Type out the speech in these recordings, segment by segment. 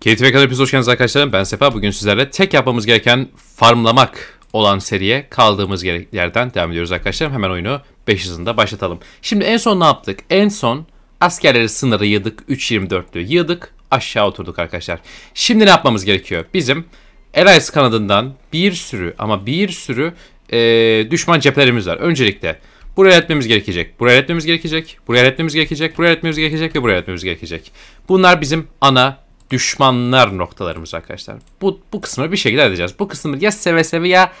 KTV kadar hepiniz hoş geldiniz arkadaşlarım. Ben Sefa. Bugün sizlerle tek yapmamız gereken farmlamak olan seriye kaldığımız yerden devam ediyoruz arkadaşlarım. Hemen oyunu 5 hızında başlatalım. Şimdi en son ne yaptık? En son askerleri sınırı yığdık. 3.24'lü yığdık. Aşağı oturduk arkadaşlar. Şimdi ne yapmamız gerekiyor? Bizim Allies kanadından bir sürü ama bir sürü ee, düşman cephelerimiz var. Öncelikle Buraya etmemiz gerekecek. Buraya etmemiz gerekecek. Buraya etmemiz gerekecek. Buraya etmemiz gerekecek ve buraya etmemiz gerekecek. Bunlar bizim ana düşmanlar noktalarımız arkadaşlar. Bu, bu kısmı bir şekilde edeceğiz. Bu kısmı ya seve seve ya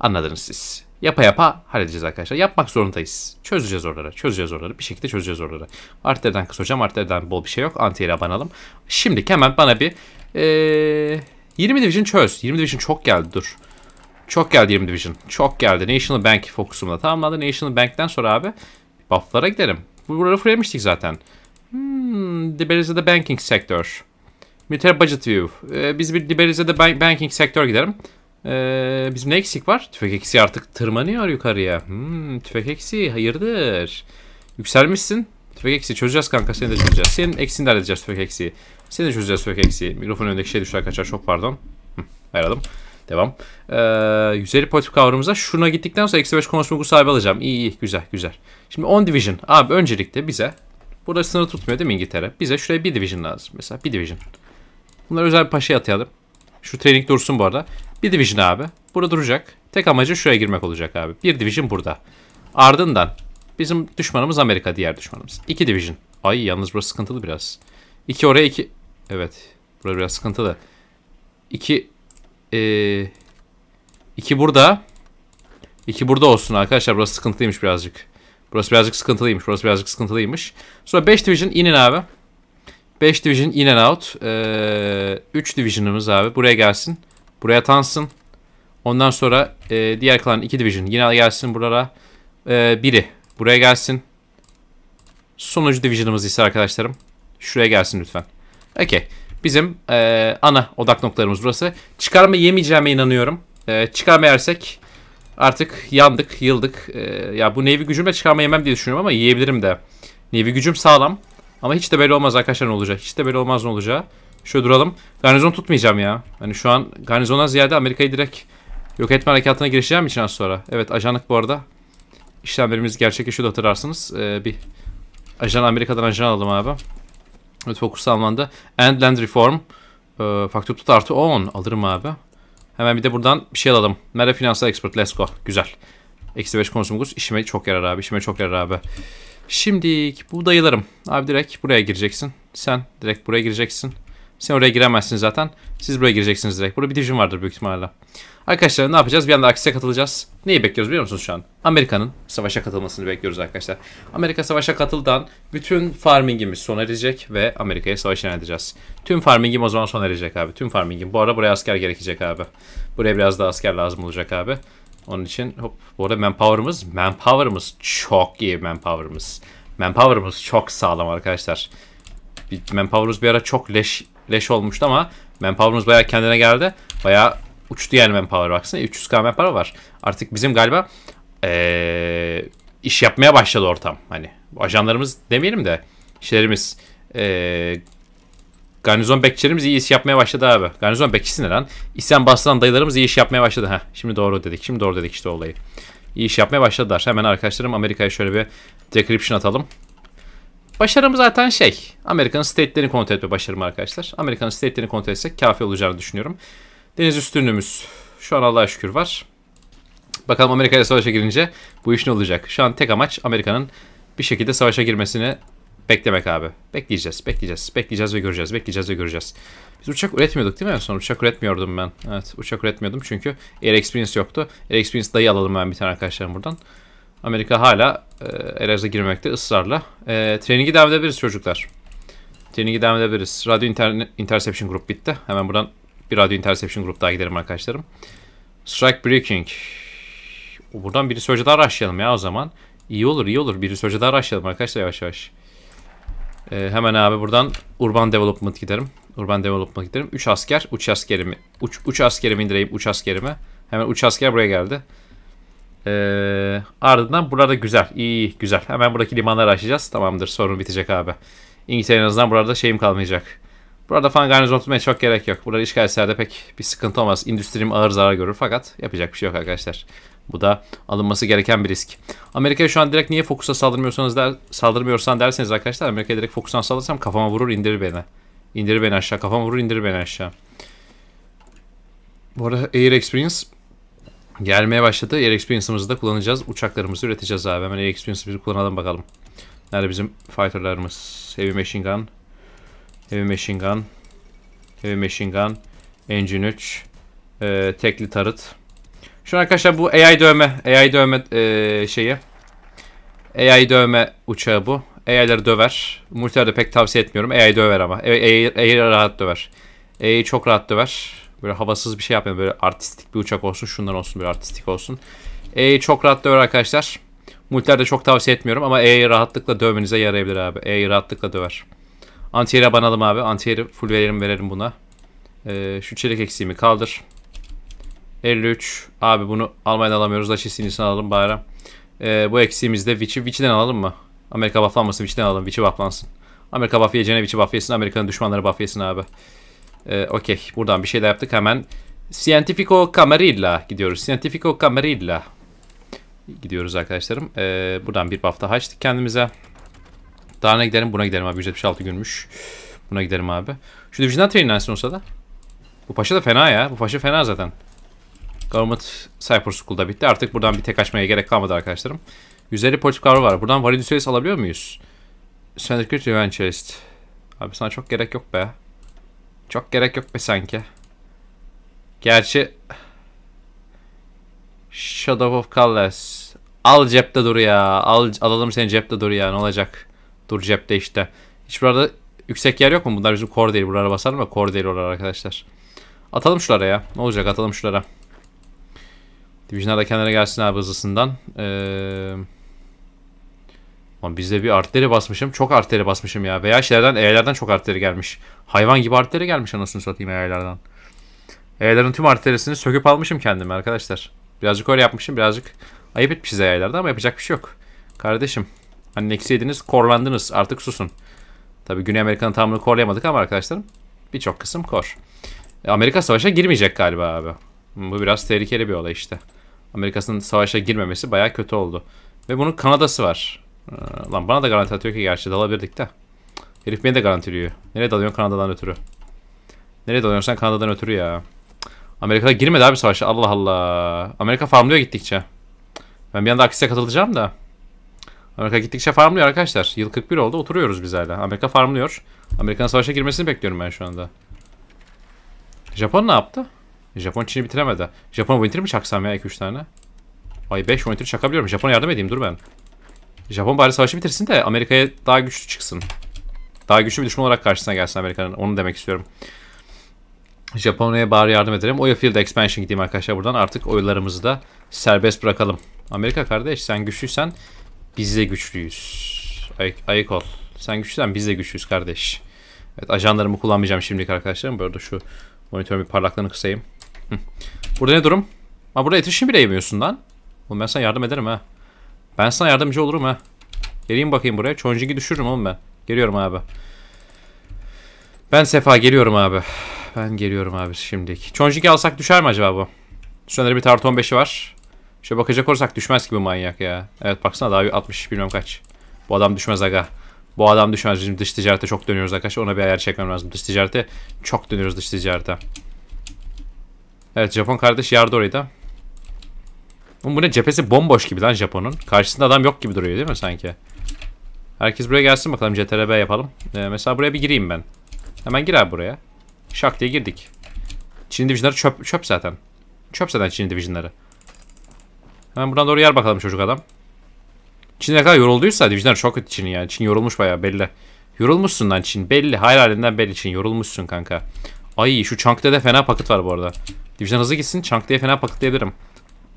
anladınız siz. Yapa yapa halledeceğiz arkadaşlar. Yapmak zorundayız. Çözeceğiz oraları. Çözeceğiz oraları. Bir şekilde çözeceğiz oraları. Arterden kısa hocam. Arterden bol bir şey yok. Antiyle abanalım. Şimdi hemen bana bir ee, 20 division çöz. 20 division çok geldi dur. Çok geldi 20 division. Çok geldi. National Bank fokusumda tamamladı. National Bank'ten sonra abi bufflara gidelim. Buraları fulllemiştik zaten. Hmm, liberalized banking sektör. Military budget view. Ee, biz bir liberalized de banking sektör gidelim. Ee, bizim ne eksik var? Tüfek eksiği artık tırmanıyor yukarıya. Hmm, tüfek eksiği hayırdır? Yükselmişsin. Tüfek eksiği çözeceğiz kanka seni de çözeceğiz. Senin eksiğini de halledeceğiz tüfek eksiği. Seni de çözeceğiz tüfek eksiği. Mikrofonun önündeki şey düşer kaçar çok pardon. Hı, Devam. Ee, 150 politik kavramımıza şuna gittikten sonra eksi 5 konuşma sahibi alacağım. İyi iyi güzel güzel. Şimdi 10 division. Abi öncelikle bize Burada sınır tutmuyor değil mi İngiltere? Bize şuraya bir division lazım. Mesela bir division. Bunları özel bir paşaya atayalım. Şu training dursun bu arada. Bir division abi. Burada duracak. Tek amacı şuraya girmek olacak abi. Bir division burada. Ardından bizim düşmanımız Amerika diğer düşmanımız. İki division. Ay yalnız burası sıkıntılı biraz. İki oraya iki. Evet. Burası biraz sıkıntılı. İki. Ee, iki burada. İki burada olsun arkadaşlar. Burası sıkıntılıymış birazcık. Burası birazcık sıkıntılıymış. Burası birazcık sıkıntılıymış. Sonra 5 division in and abi. 5 division in and out. 3 ee, division'ımız abi. Buraya gelsin. Buraya tansın. Ondan sonra e, diğer kalan 2 division yine gelsin buralara. E, biri buraya gelsin. Sonucu division'ımız ise arkadaşlarım. Şuraya gelsin lütfen. Okey. Bizim e, ana odak noktalarımız burası. Çıkarma yemeyeceğime inanıyorum. E, çıkarma yersek Artık yandık, yıldık. Ee, ya bu nevi gücümle çıkarma yemem diye düşünüyorum ama yiyebilirim de. Nevi gücüm sağlam. Ama hiç de böyle olmaz arkadaşlar ne olacak. Hiç de böyle olmaz ne olacak? Şöyle duralım. Garnizon tutmayacağım ya. Hani şu an garnizona ziyade Amerika'yı direkt yok etme harekatına girişeceğim için az sonra. Evet ajanlık bu arada. İşlemlerimiz gerçekleşiyordu hatırlarsınız. Ee, bir ajan Amerika'dan ajan alalım abi. Evet fokus Alman'da. And Land Reform. Ee, Faktör tut artı 10 alırım abi. Hemen bir de buradan bir şey alalım. Mera Finansal Expert let's go. Güzel. Eksi 5 konsumumuz işime çok yarar abi. İşime çok yarar abi. Şimdi bu dayılarım. Abi direkt buraya gireceksin. Sen direkt buraya gireceksin. Sen oraya giremezsin zaten. Siz buraya gireceksiniz direkt. Burada bir division vardır büyük ihtimalle. Arkadaşlar ne yapacağız? Bir anda aksiye katılacağız. Neyi bekliyoruz biliyor musunuz şu an? Amerika'nın savaşa katılmasını bekliyoruz arkadaşlar. Amerika savaşa katıldan bütün farmingimiz sona erecek ve Amerika'ya savaş edeceğiz. Tüm farmingim o zaman sona erecek abi. Tüm farmingim. Bu arada buraya asker gerekecek abi. Buraya biraz daha asker lazım olacak abi. Onun için hop. Bu arada manpower'ımız, manpower'ımız çok iyi manpower'ımız. Manpower'ımız çok sağlam arkadaşlar. Manpower'ımız bir ara çok leş leş olmuştu ama manpower'ımız baya kendine geldi. baya uçtu yani manpower baksana. 300k manpower var. Artık bizim galiba ee, iş yapmaya başladı ortam. Hani ajanlarımız demeyelim de işlerimiz ee, garnizon bekçilerimiz iyi iş yapmaya başladı abi. Garnizon bekçisi ne lan? İsyan bastıran dayılarımız iyi iş yapmaya başladı. Heh, şimdi doğru dedik. Şimdi doğru dedik işte olayı. İyi iş yapmaya başladılar. Hemen arkadaşlarım Amerika'ya şöyle bir description atalım. Başarım zaten şey. Amerikan State'lerini kontrol etme başarım arkadaşlar. Amerikan State'lerini kontrol etsek kafi olacağını düşünüyorum. Deniz üstünlüğümüz şu an Allah'a şükür var. Bakalım Amerika ile savaşa girince bu iş ne olacak? Şu an tek amaç Amerika'nın bir şekilde savaşa girmesini beklemek abi. Bekleyeceğiz, bekleyeceğiz, bekleyeceğiz ve göreceğiz, bekleyeceğiz ve göreceğiz. Biz uçak üretmiyorduk değil mi? son uçak üretmiyordum ben. Evet, uçak üretmiyordum çünkü Air Experience yoktu. Air Experience dayı alalım ben bir tane arkadaşlarım buradan. Amerika hala e, Elazığ'a girmemekte ısrarla. E, trainingi devam edebiliriz çocuklar. Trainingi devam edebiliriz. Radyo inter Interception grup bitti. Hemen buradan bir radyo Interception grup daha gidelim arkadaşlarım. Strike Breaking. Buradan bir research'a daha rushlayalım ya o zaman. İyi olur iyi olur. Bir research'a daha rushlayalım arkadaşlar yavaş yavaş. E, hemen abi buradan Urban Development giderim. Urban Development giderim. 3 asker. Uç askerimi. Uç, askerimi indireyim. Uç askerimi. Hemen uç asker buraya geldi. Ee, ardından burada güzel. İyi, iyi güzel. Hemen buradaki limanları açacağız. Tamamdır sorun bitecek abi. İngiltere en azından burada şeyim kalmayacak. Burada falan garnizon tutmaya çok gerek yok. Burada işgalselerde pek bir sıkıntı olmaz. Endüstrim ağır zarar görür fakat yapacak bir şey yok arkadaşlar. Bu da alınması gereken bir risk. Amerika'ya şu an direkt niye fokusa saldırmıyorsanız der, saldırmıyorsan derseniz arkadaşlar Amerika'ya direkt fokustan saldırsam kafama vurur indirir beni. İndirir beni aşağı. Kafama vurur indirir beni aşağı. Bu arada Air Experience Gelmeye başladı. Air Experience'ımızı da kullanacağız. Uçaklarımızı üreteceğiz abi. Hemen Air Experience'ımızı kullanalım bakalım. Nerede bizim fighterlarımız? Heavy Machine Gun. Heavy Machine Gun. Heavy Machine Gun. Engine 3. Ee, tekli tarıt. Şu an arkadaşlar bu AI dövme. AI dövme ee, şeyi. AI dövme uçağı bu. AI'ları döver. Multiler'de pek tavsiye etmiyorum. AI döver ama. AI, AI rahat döver. AI çok rahat döver. Böyle havasız bir şey yapmayalım. Böyle artistik bir uçak olsun. Şunlar olsun böyle artistik olsun. E'yi çok rahat döver arkadaşlar. Multiler çok tavsiye etmiyorum ama E'yi rahatlıkla dövmenize yarayabilir abi. E'yi rahatlıkla döver. Antiyere banalım abi. Antiyeri full veririm verelim buna. Ee, şu çelik eksiğimi kaldır. 53. Abi bunu Almanya'dan alamıyoruz. Daşi sinisini alalım bari. Ee, bu eksiğimiz de Vich'i. Vich'den alalım mı? Amerika bufflanmasın. Vich'den alalım. Vich'i bufflansın. Amerika buff yiyeceğine Vich'i buff yesin. Amerika'nın düşmanları buff yesin abi. Ee, Okey. Buradan bir şey de yaptık hemen. Scientifico Camarilla gidiyoruz. Scientifico Camarilla gidiyoruz arkadaşlarım. Ee, buradan bir hafta açtık kendimize. Daha ne gidelim? Buna gidelim abi. 176 günmüş. Buna gidelim abi. Şu division'dan trainersin olsa da. Bu paşa da fena ya. Bu paşa fena zaten. Government Cypher School'da bitti. Artık buradan bir tek açmaya gerek kalmadı arkadaşlarım. 150 politik kavra var. Buradan Validus alabiliyor muyuz? Syndicate Revenge Chest. Abi sana çok gerek yok be. Çok gerek yok be sanki. Gerçi Shadow of Colors. Al cepte dur ya. Al, alalım seni cepte dur ya. Ne olacak? Dur cepte işte. Hiç burada yüksek yer yok mu? Bunlar bizim core değil. Buralara basalım da core değil oralar arkadaşlar. Atalım şulara ya. Ne olacak atalım şulara. Divisionlar da kendine gelsin abi hızlısından. Eee... Lan bizde bir arteri basmışım. Çok arteri basmışım ya. Veya şeylerden E'lerden çok arteri gelmiş. Hayvan gibi arteri gelmiş anasını satayım E'lerden. E'lerin tüm arterisini söküp almışım kendime arkadaşlar. Birazcık öyle yapmışım. Birazcık ayıp etmişiz E'lerde ama yapacak bir şey yok. Kardeşim. Hani eksi korlandınız. Artık susun. Tabi Güney Amerika'nın tamamını korlayamadık ama arkadaşlarım. Birçok kısım kor. E, Amerika savaşa girmeyecek galiba abi. Bu biraz tehlikeli bir olay işte. Amerika'sının savaşa girmemesi baya kötü oldu. Ve bunun Kanada'sı var. Ee, lan bana da garanti atıyor ki gerçi dalabilirdik de. Herif beni de garantiliyor. Nereye dalıyorsun Kanada'dan ötürü? Nereye dalıyorsun sen Kanada'dan ötürü ya? Amerika'da girmedi abi savaşa. Allah Allah. Amerika farmlıyor gittikçe. Ben bir anda aksine katılacağım da. Amerika gittikçe farmlıyor arkadaşlar. Yıl 41 oldu. Oturuyoruz biz hala. Amerika farmlıyor. Amerika'nın savaşa girmesini bekliyorum ben şu anda. Japon ne yaptı? Japon Çin'i bitiremedi. Japon Winter mi çaksam ya 2-3 tane? Ay 5 Winter çakabiliyorum. Japon'a yardım edeyim dur ben. Japon bari savaşı bitirsin de Amerika'ya daha güçlü çıksın. Daha güçlü bir düşman olarak karşısına gelsin Amerika'nın. Onu demek istiyorum. Japonya'ya bari yardım edelim. Oya Field Expansion gideyim arkadaşlar buradan. Artık oylarımızı da serbest bırakalım. Amerika kardeş sen güçlüysen biz de güçlüyüz. Ay ayık ol. Sen güçlüysen biz de güçlüyüz kardeş. Evet ajanlarımı kullanmayacağım şimdilik arkadaşlarım. Burada şu monitörün bir parlaklığını kısayım. Burada ne durum? Ha burada iletişim bile yemiyorsun lan. Oğlum ben sana yardım ederim ha. Ben sana yardımcı olurum ha. Geleyim bakayım buraya. Chonjing'i düşürürüm oğlum ben. Geliyorum abi. Ben Sefa geliyorum abi. Ben geliyorum abi şimdiki. Çoncigi alsak düşer mi acaba bu? Üstünde bir tarton 15'i var. Şöyle bakacak olursak düşmez gibi manyak ya. Evet baksana daha 60 bilmem kaç. Bu adam düşmez aga. Bu adam düşmez. Bizim dış ticarete çok dönüyoruz arkadaşlar. Ona bir ayar çekmem lazım. Dış ticarete çok dönüyoruz dış ticarete. Evet Japon kardeş yardı orayı Oğlum bu ne cephesi bomboş gibi lan Japon'un. Karşısında adam yok gibi duruyor değil mi sanki? Herkes buraya gelsin bakalım CTRB yapalım. Ee, mesela buraya bir gireyim ben. Hemen girer buraya. Şak diye girdik. Çin Division'ları çöp, çöp zaten. Çöp zaten Çin divizyonları. Hemen buradan doğru yer bakalım çocuk adam. Çin ne kadar yorulduysa divizyonlar çok kötü Çin'in yani. Çin yorulmuş bayağı belli. Yorulmuşsun lan Çin belli. Hayal halinden belli Çin yorulmuşsun kanka. Ay şu Chunk'ta de fena paket var bu arada. Division hızlı gitsin Chunk'ta fena paketleyebilirim.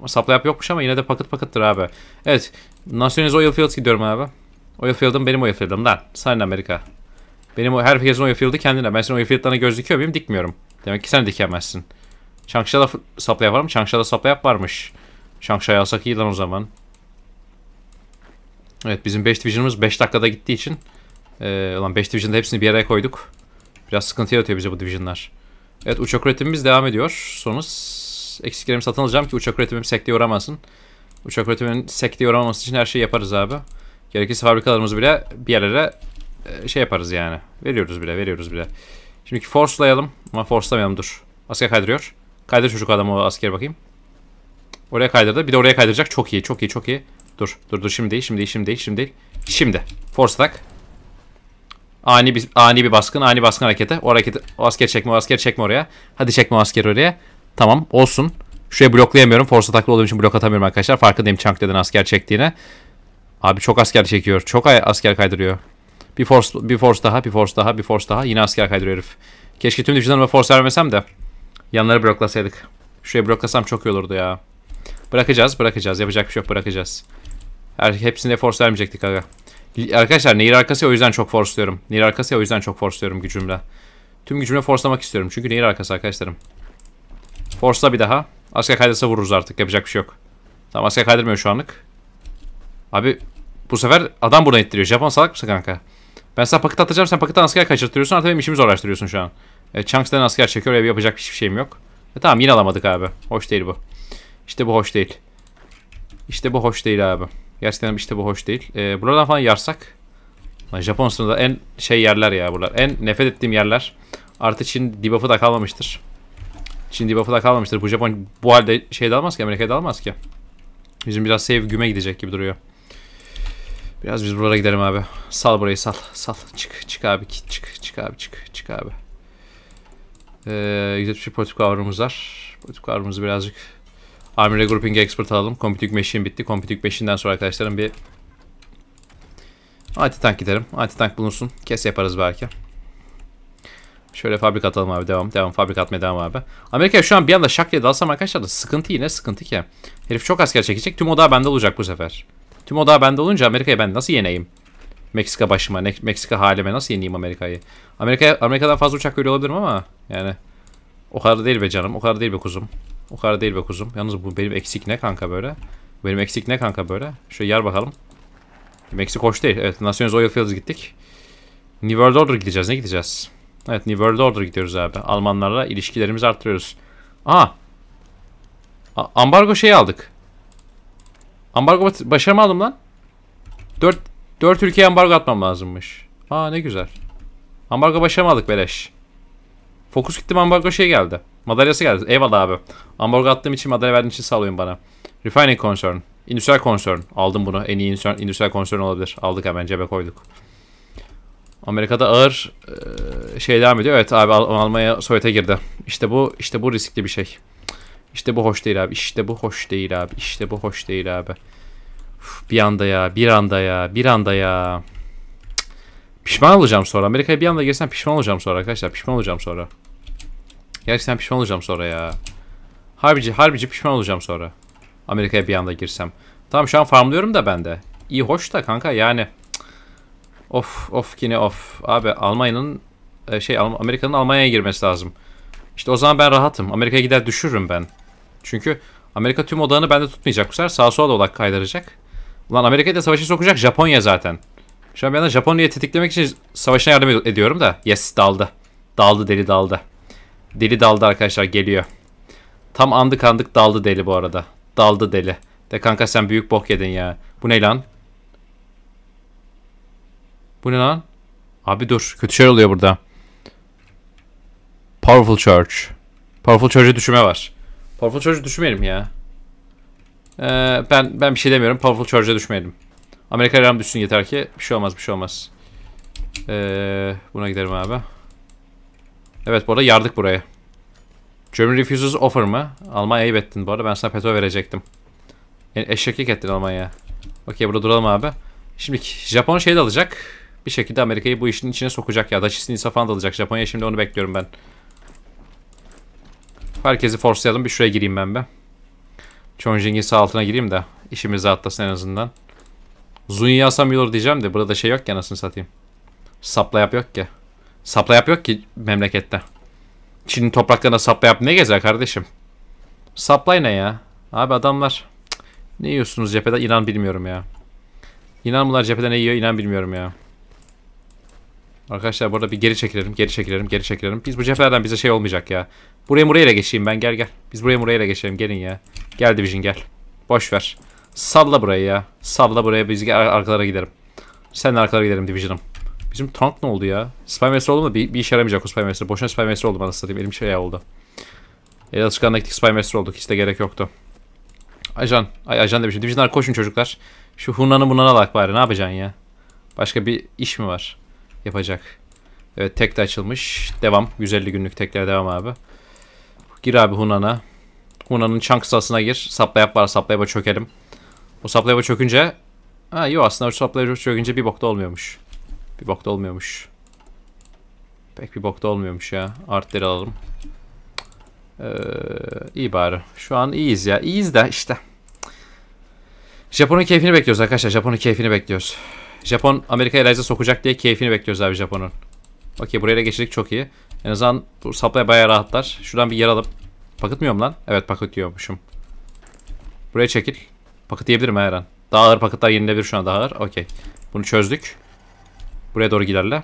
Supply up yokmuş ama yine de paket paketdir abi. Evet. Nasyoniz oil fields gidiyorum abi. Oil field'ım benim oil field'ım lan. Sen Amerika. Benim o herkesin oil field'ı kendine. Ben senin oil field'larına göz dikiyor muyum? Dikmiyorum. Demek ki sen dikemezsin. Şangşa'da supply var mı? Şangşa'da supply up varmış. Şangşa'yı alsak iyi lan o zaman. Evet bizim 5 division'ımız 5 dakikada gittiği için ee, ulan 5 division'da hepsini bir yere koyduk. Biraz sıkıntı yaratıyor bize bu division'lar. Evet uçak üretimimiz devam ediyor. Sonuz eksiklerimi satın alacağım ki uçak üretimim sekteye uğramasın. Uçak üretimin sekteye uğramaması için her şeyi yaparız abi. Gerekirse fabrikalarımızı bile bir yerlere e, şey yaparız yani. Veriyoruz bile veriyoruz bile. Şimdiki force'layalım ama force'lamayalım dur. Asker kaydırıyor. Kaydır çocuk adamı o askere bakayım. Oraya kaydırdı. Bir de oraya kaydıracak. Çok iyi çok iyi çok iyi. Dur dur dur şimdi değil şimdi değil şimdi değil şimdi değil. Şimdi. Force attack. Ani bir, ani bir baskın ani baskın harekete. O hareketi o asker çekme o asker çekme oraya. Hadi çekme o asker oraya. Tamam olsun. Şuraya bloklayamıyorum. Force ataklı olduğum için blok atamıyorum arkadaşlar. Farkındayım Chunk deden asker çektiğine. Abi çok asker çekiyor. Çok asker kaydırıyor. Bir force, bir force daha, bir force daha, bir force daha. Yine asker kaydırıyor herif. Keşke tüm divisionlarıma force vermesem de. Yanları bloklasaydık. Şuraya bloklasam çok iyi olurdu ya. Bırakacağız, bırakacağız. Yapacak bir şey yok, bırakacağız. Her, hepsine force vermeyecektik aga. Arkadaşlar nehir arkası o yüzden çok forceluyorum. Nehir arkası o yüzden çok forceluyorum gücümle. Tüm gücümle forcelamak istiyorum. Çünkü nehir arkası arkadaşlarım. Force'la bir daha. Asker kaydırsa vururuz artık. Yapacak bir şey yok. Tamam asker kaydırmıyor şu anlık. Abi bu sefer adam buna ittiriyor. Japon salak mısın kanka? Ben sana paket atacağım. Sen paketten asker kaçırtıyorsun. Artık benim işimi zorlaştırıyorsun şu an. E, Chunks'den asker çekiyor. Ya yapacak hiçbir şeyim yok. E, tamam yine alamadık abi. Hoş değil bu. İşte bu hoş değil. İşte bu hoş değil abi. Gerçekten işte bu hoş değil. E, buradan falan yarsak. Lan Japon sınırında en şey yerler ya buralar. En nefret ettiğim yerler. Artı Çin debuff'ı da kalmamıştır. Çin debuff'ı da kalmamıştır. Bu Japon bu halde şey de almaz ki Amerika'ya da almaz ki. Bizim biraz save güme gidecek gibi duruyor. Biraz biz buralara gidelim abi. Sal burayı sal. Sal. Çık çık abi. Çık çık abi çık çık abi. Ee, 170 politik avrumuz var. Politik avrumuzu birazcık Army Regrouping Expert alalım. Computing Machine bitti. Computing Machine'den sonra arkadaşlarım bir Anti-tank gidelim. Anti-tank bulunsun. Kes yaparız belki. Şöyle fabrika atalım abi devam devam fabrika atmaya devam abi. Amerika şu an bir anda şak diye dalsam arkadaşlar da sıkıntı yine sıkıntı ki. Herif çok asker çekecek tüm odağı bende olacak bu sefer. Tüm odağı bende olunca Amerika'yı ben nasıl yeneyim? Meksika başıma, Meksika halime nasıl yeneyim Amerika'yı? Amerika Amerika'dan fazla uçak görüyor olabilirim ama yani o kadar değil be canım, o kadar değil be kuzum. O kadar değil be kuzum. Yalnız bu benim eksik ne kanka böyle? Benim eksik ne kanka böyle? Şöyle yer bakalım. Benim hoş değil. Evet, Nations Oil Fields gittik. New World Order gideceğiz. Ne gideceğiz? Evet New World Order gidiyoruz abi. Almanlarla ilişkilerimizi arttırıyoruz. Aha. A ambargo şeyi aldık. Ambargo başarımı aldım lan. 4 4 ülkeye ambargo atmam lazımmış. Aa ne güzel. Ambargo başarımı aldık beleş. Fokus gittim ambargo şey geldi. Madalyası geldi. Eyvallah abi. Ambargo attığım için madalya verdiğin için sağlayın bana. Refining concern. industrial concern. Aldım bunu. En iyi industrial concern olabilir. Aldık hemen cebe koyduk. Amerika'da ağır e, şey devam ediyor. Evet abi Al Almanya Sovyet'e girdi. İşte bu işte bu riskli bir şey. İşte bu hoş değil abi. İşte bu hoş değil abi. İşte bu hoş değil abi. Uf, bir anda ya, bir anda ya, bir anda ya. Pişman olacağım sonra. Amerika'ya bir anda girsem pişman olacağım sonra arkadaşlar. Pişman olacağım sonra. Gerçekten pişman olacağım sonra ya. Harbici, harbici pişman olacağım sonra. Amerika'ya bir anda girsem. Tamam şu an farmlıyorum da ben de. İyi hoş da kanka yani. Of of yine of. Abi Almanya'nın e, şey Amerika'nın Almanya'ya girmesi lazım. İşte o zaman ben rahatım. Amerika'ya gider düşürürüm ben. Çünkü Amerika tüm odağını bende tutmayacak bu sefer. Sağ sola odak kaydıracak. Ulan Amerika'yı da savaşa sokacak Japonya zaten. Şu an ben yandan Japonya'yı tetiklemek için savaşına yardım ediyorum da. Yes daldı. Daldı deli daldı. Deli daldı arkadaşlar geliyor. Tam andık andık daldı deli bu arada. Daldı deli. De kanka sen büyük bok yedin ya. Bu ne lan? Bu ne lan? Abi dur. Kötü şeyler oluyor burada. Powerful charge, Powerful Church'e düşürme var. Powerful Church'e düşmeyelim ya. Ee, ben ben bir şey demiyorum. Powerful Church'e düşmeyelim. Amerika aram düşsün yeter ki. Bir şey olmaz bir şey olmaz. Ee, buna gidelim abi. Evet bu arada yardık buraya. German refuses offer mı? Almanya ayıp ettin bu arada. Ben sana petrol verecektim. eşeklik ettin Almanya'ya. Okey burada duralım abi. Şimdi Japon şey de alacak bir şekilde Amerika'yı bu işin içine sokacak ya. Daşisini falan da alacak Japonya. Şimdi onu bekliyorum ben. Herkesi forslayalım. Bir şuraya gireyim ben be. Chongjing'in sağ altına gireyim de. işimizi atlasın en azından. Zunya asam olur diyeceğim de. Burada şey yok ki anasını satayım. Sapla yap yok ki. Sapla yap yok ki memlekette. Çin'in topraklarına sapla yap ne gezer kardeşim? Saplay ne ya? Abi adamlar. Cık. Ne yiyorsunuz cephede? İnan bilmiyorum ya. İnan bunlar cephede ne yiyor? İnan bilmiyorum ya. Arkadaşlar burada bir geri çekilelim, geri çekilelim, geri çekilelim. Biz bu cephelerden bize şey olmayacak ya. Buraya buraya da geçeyim ben gel gel. Biz buraya buraya da geçelim gelin ya. Gel Division gel. Boş ver. Salla burayı ya. Salla buraya biz ar arkalara gidelim. Sen arkalara gidelim Division'ım. Bizim tank ne oldu ya? Spymaster oldu mu? Bir, bir işe yaramayacak o Spy Master. Boşuna Spy Master oldum anasını satayım. Elim şey oldu. El alışkanına gittik Master olduk. Hiç de gerek yoktu. Ajan. Ay ajan demişim. Division'lar koşun çocuklar. Şu Hunan'ı bunana bak bari. Ne yapacaksın ya? Başka bir iş mi var? yapacak. Evet tek de açılmış. Devam. 150 günlük tekler devam abi. Gir abi Hunan'a. Hunan'ın çan kısasına gir. Saplayap var. Saplayap'a çökelim. O saplayap'a çökünce... Ha yok aslında o saplayap'a çökünce bir bokta olmuyormuş. Bir bokta olmuyormuş. Pek bir bokta olmuyormuş ya. Artleri alalım. Ee, iyi bari. Şu an iyiyiz ya. İyiyiz de işte. Japon'un keyfini bekliyoruz arkadaşlar. Japon'un keyfini bekliyoruz. Japon Amerika'ya Eliza sokacak diye keyfini bekliyoruz abi Japon'un. Okey buraya da geçirdik çok iyi. En azından bu saplaya bayağı rahatlar. Şuradan bir yer alıp. Paket miyim lan? Evet paket yiyormuşum. Buraya çekil. Paket yiyebilirim her an. Daha ağır paketler yenilebilir şu an daha ağır. Okey. Bunu çözdük. Buraya doğru giderle.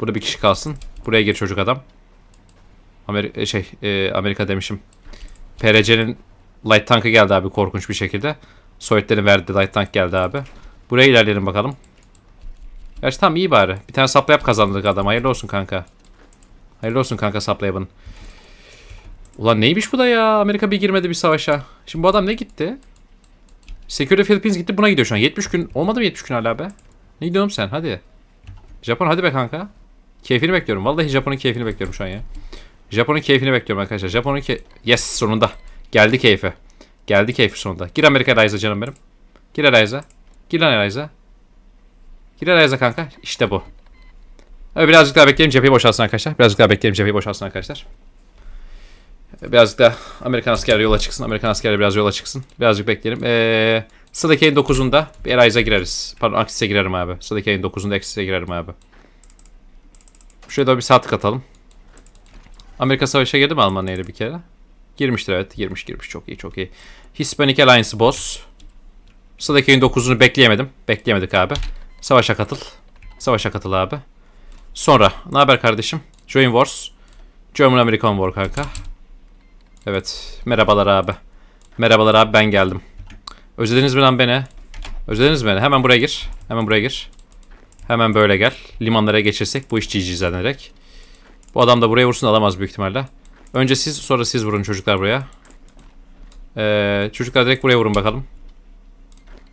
Burada bir kişi kalsın. Buraya gir çocuk adam. Ameri e, şey e, Amerika demişim. PRC'nin light tankı geldi abi korkunç bir şekilde. Sovyetlerin verdiği light tank geldi abi. Buraya ilerleyelim bakalım. Gerçi tam iyi bari. Bir tane saplayıp kazandık adam. Hayırlı olsun kanka. Hayırlı olsun kanka saplayabın. Ulan neymiş bu da ya? Amerika bir girmedi bir savaşa. Şimdi bu adam ne gitti? Security Philippines gitti buna gidiyor şu an. 70 gün olmadı mı 70 gün hala be? Ne diyorsun sen hadi. Japon hadi be kanka. Keyfini bekliyorum. Vallahi Japon'un keyfini bekliyorum şu an ya. Japon'un keyfini bekliyorum arkadaşlar. Japon'un key... Yes sonunda. Geldi keyfi. Geldi keyfi sonunda. Gir Amerika Rise'a canım benim. Gir Rise'a. Gir lan Eliza. Gir Eliza kanka. İşte bu. Evet, birazcık daha bekleyelim cepheyi boşalsın arkadaşlar. Birazcık daha bekleyelim cepheyi boşalsın arkadaşlar. Birazcık daha Amerikan askerleri yola çıksın. Amerikan askerleri biraz yola çıksın. Birazcık bekleyelim. Ee, sıradaki ayın 9'unda Eliza gireriz. Pardon Axis'e girerim abi. Sıradaki ayın 9'unda Axis'e girerim abi. Şuraya da bir saat katalım. Amerika savaşa girdi mi Almanya'ya bir kere? Girmiştir evet. Girmiş girmiş. Çok iyi çok iyi. Hispanic Alliance boss. Sıradaki oyun 9'unu bekleyemedim. Bekleyemedik abi. Savaşa katıl. Savaşa katıl abi. Sonra ne haber kardeşim? Join Wars. German American War kanka. Evet. Merhabalar abi. Merhabalar abi ben geldim. Özlediniz mi lan beni? Özlediniz mi beni? Hemen buraya gir. Hemen buraya gir. Hemen böyle gel. Limanlara geçirsek bu iş GG zannederek. Bu adam da buraya vursun alamaz büyük ihtimalle. Önce siz sonra siz vurun çocuklar buraya. Ee, çocuklar direkt buraya vurun bakalım.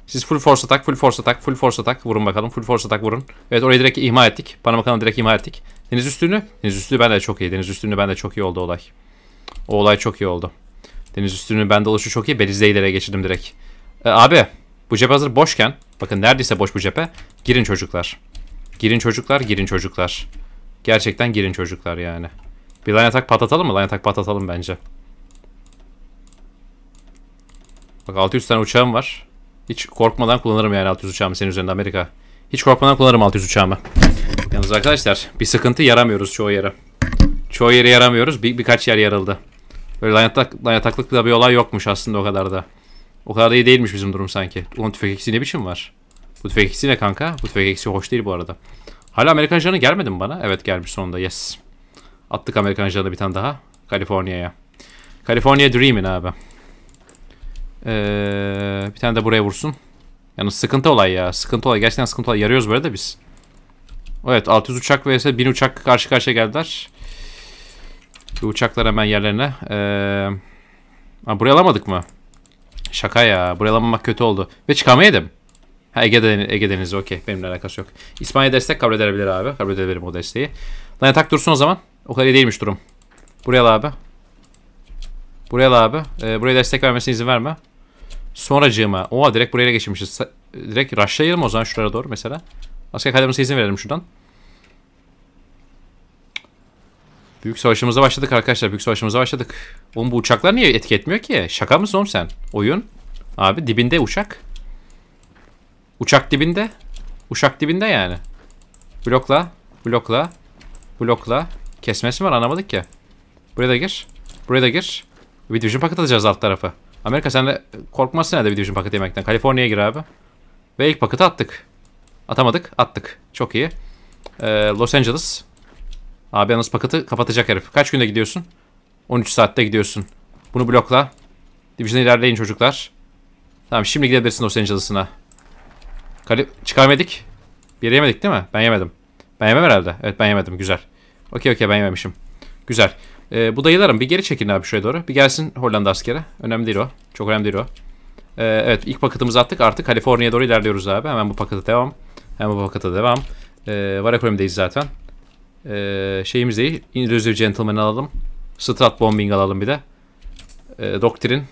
Siz full force atak, full force atak, full force atak. Vurun bakalım. Full force atak vurun. Evet orayı direkt ihmal ettik. Panama kanalı direkt ihmal ettik. Deniz üstünü. Deniz üstünü bende çok iyi. Deniz üstünü bende çok iyi oldu olay. O olay çok iyi oldu. Deniz üstünü bende oluşu çok iyi. Belize'yi ileriye geçirdim direkt. Ee, abi bu cephe hazır boşken. Bakın neredeyse boş bu cephe. Girin çocuklar. Girin çocuklar, girin çocuklar. Gerçekten girin çocuklar yani. Bir line atak patlatalım mı? Line atak patlatalım bence. Bak 600 tane uçağım var. Hiç korkmadan kullanırım yani 600 uçağımı senin üzerinde Amerika. Hiç korkmadan kullanırım 600 uçağımı. Yalnız arkadaşlar bir sıkıntı yaramıyoruz çoğu yere. Çoğu yere yaramıyoruz. Bir, birkaç yer yarıldı. Böyle layatak, layataklık da bir olay yokmuş aslında o kadar da. O kadar da iyi değilmiş bizim durum sanki. Ulan tüfek eksi ne biçim var? Bu tüfek eksi ne kanka? Bu tüfek eksi hoş değil bu arada. Hala Amerikan canı gelmedi mi bana? Evet gelmiş sonunda yes. Attık Amerikan ajanı bir tane daha. Kaliforniya'ya. California Dream'in abi. Ee, bir tane de buraya vursun. Yani sıkıntı olay ya. Sıkıntı olay. Gerçekten sıkıntı olay. Yarıyoruz böyle de biz. Evet 600 uçak vs 1000 uçak karşı karşıya geldiler. Bu uçaklar hemen yerlerine. Ee, ha, buraya alamadık mı? Şaka ya. Buraya alamamak kötü oldu. Ve çıkamaydım. Ha Ege, Den Ege Denizi okey. Benimle alakası yok. İspanya destek kabul edebilir abi. Kabul edebilirim o desteği. Lan yatak dursun o zaman. O kadar iyi değilmiş durum. Buraya al abi. Buraya al abi. Ee, buraya destek vermesine izin verme. Sonracığıma. Oha direkt buraya geçmişiz. direkt rushlayalım o zaman şuraya doğru mesela. Asker kademimize izin verelim şuradan. Büyük savaşımıza başladık arkadaşlar. Büyük savaşımıza başladık. Oğlum bu uçaklar niye etki etmiyor ki? Şaka mısın oğlum sen? Oyun. Abi dibinde uçak. Uçak dibinde. Uçak dibinde yani. Blokla. Blokla. Blokla. Kesmesi var anlamadık ki. Buraya da gir. Buraya da gir. Bir division paket alacağız alt tarafı. Amerika sen de korkmazsın herhalde bir division paket yemekten. Kaliforniya'ya gir abi. Ve ilk paketi attık. Atamadık. Attık. Çok iyi. Ee, Los Angeles. Abi yalnız paketi kapatacak herif. Kaç günde gidiyorsun? 13 saatte gidiyorsun. Bunu blokla. Division'a ilerleyin çocuklar. Tamam şimdi gidebilirsin Los Angeles'ına. Kali çıkarmadık. Bir yemedik değil mi? Ben yemedim. Ben yemem herhalde. Evet ben yemedim. Güzel. Okey okey ben yememişim. Güzel. Ee, bu dayılarım bir geri çekin abi şöyle doğru. Bir gelsin Hollanda askere. Önemli değil o. Çok önemli değil o. Ee, evet ilk paketimizi attık. Artık Kaliforniya'ya doğru ilerliyoruz abi. Hemen bu pakete devam. Hemen bu pakete devam. Ee, Varakoyum'dayız zaten. Ee, şeyimiz değil. Intrusive Gentleman alalım. Strat Bombing alalım bir de. Ee, doktrin.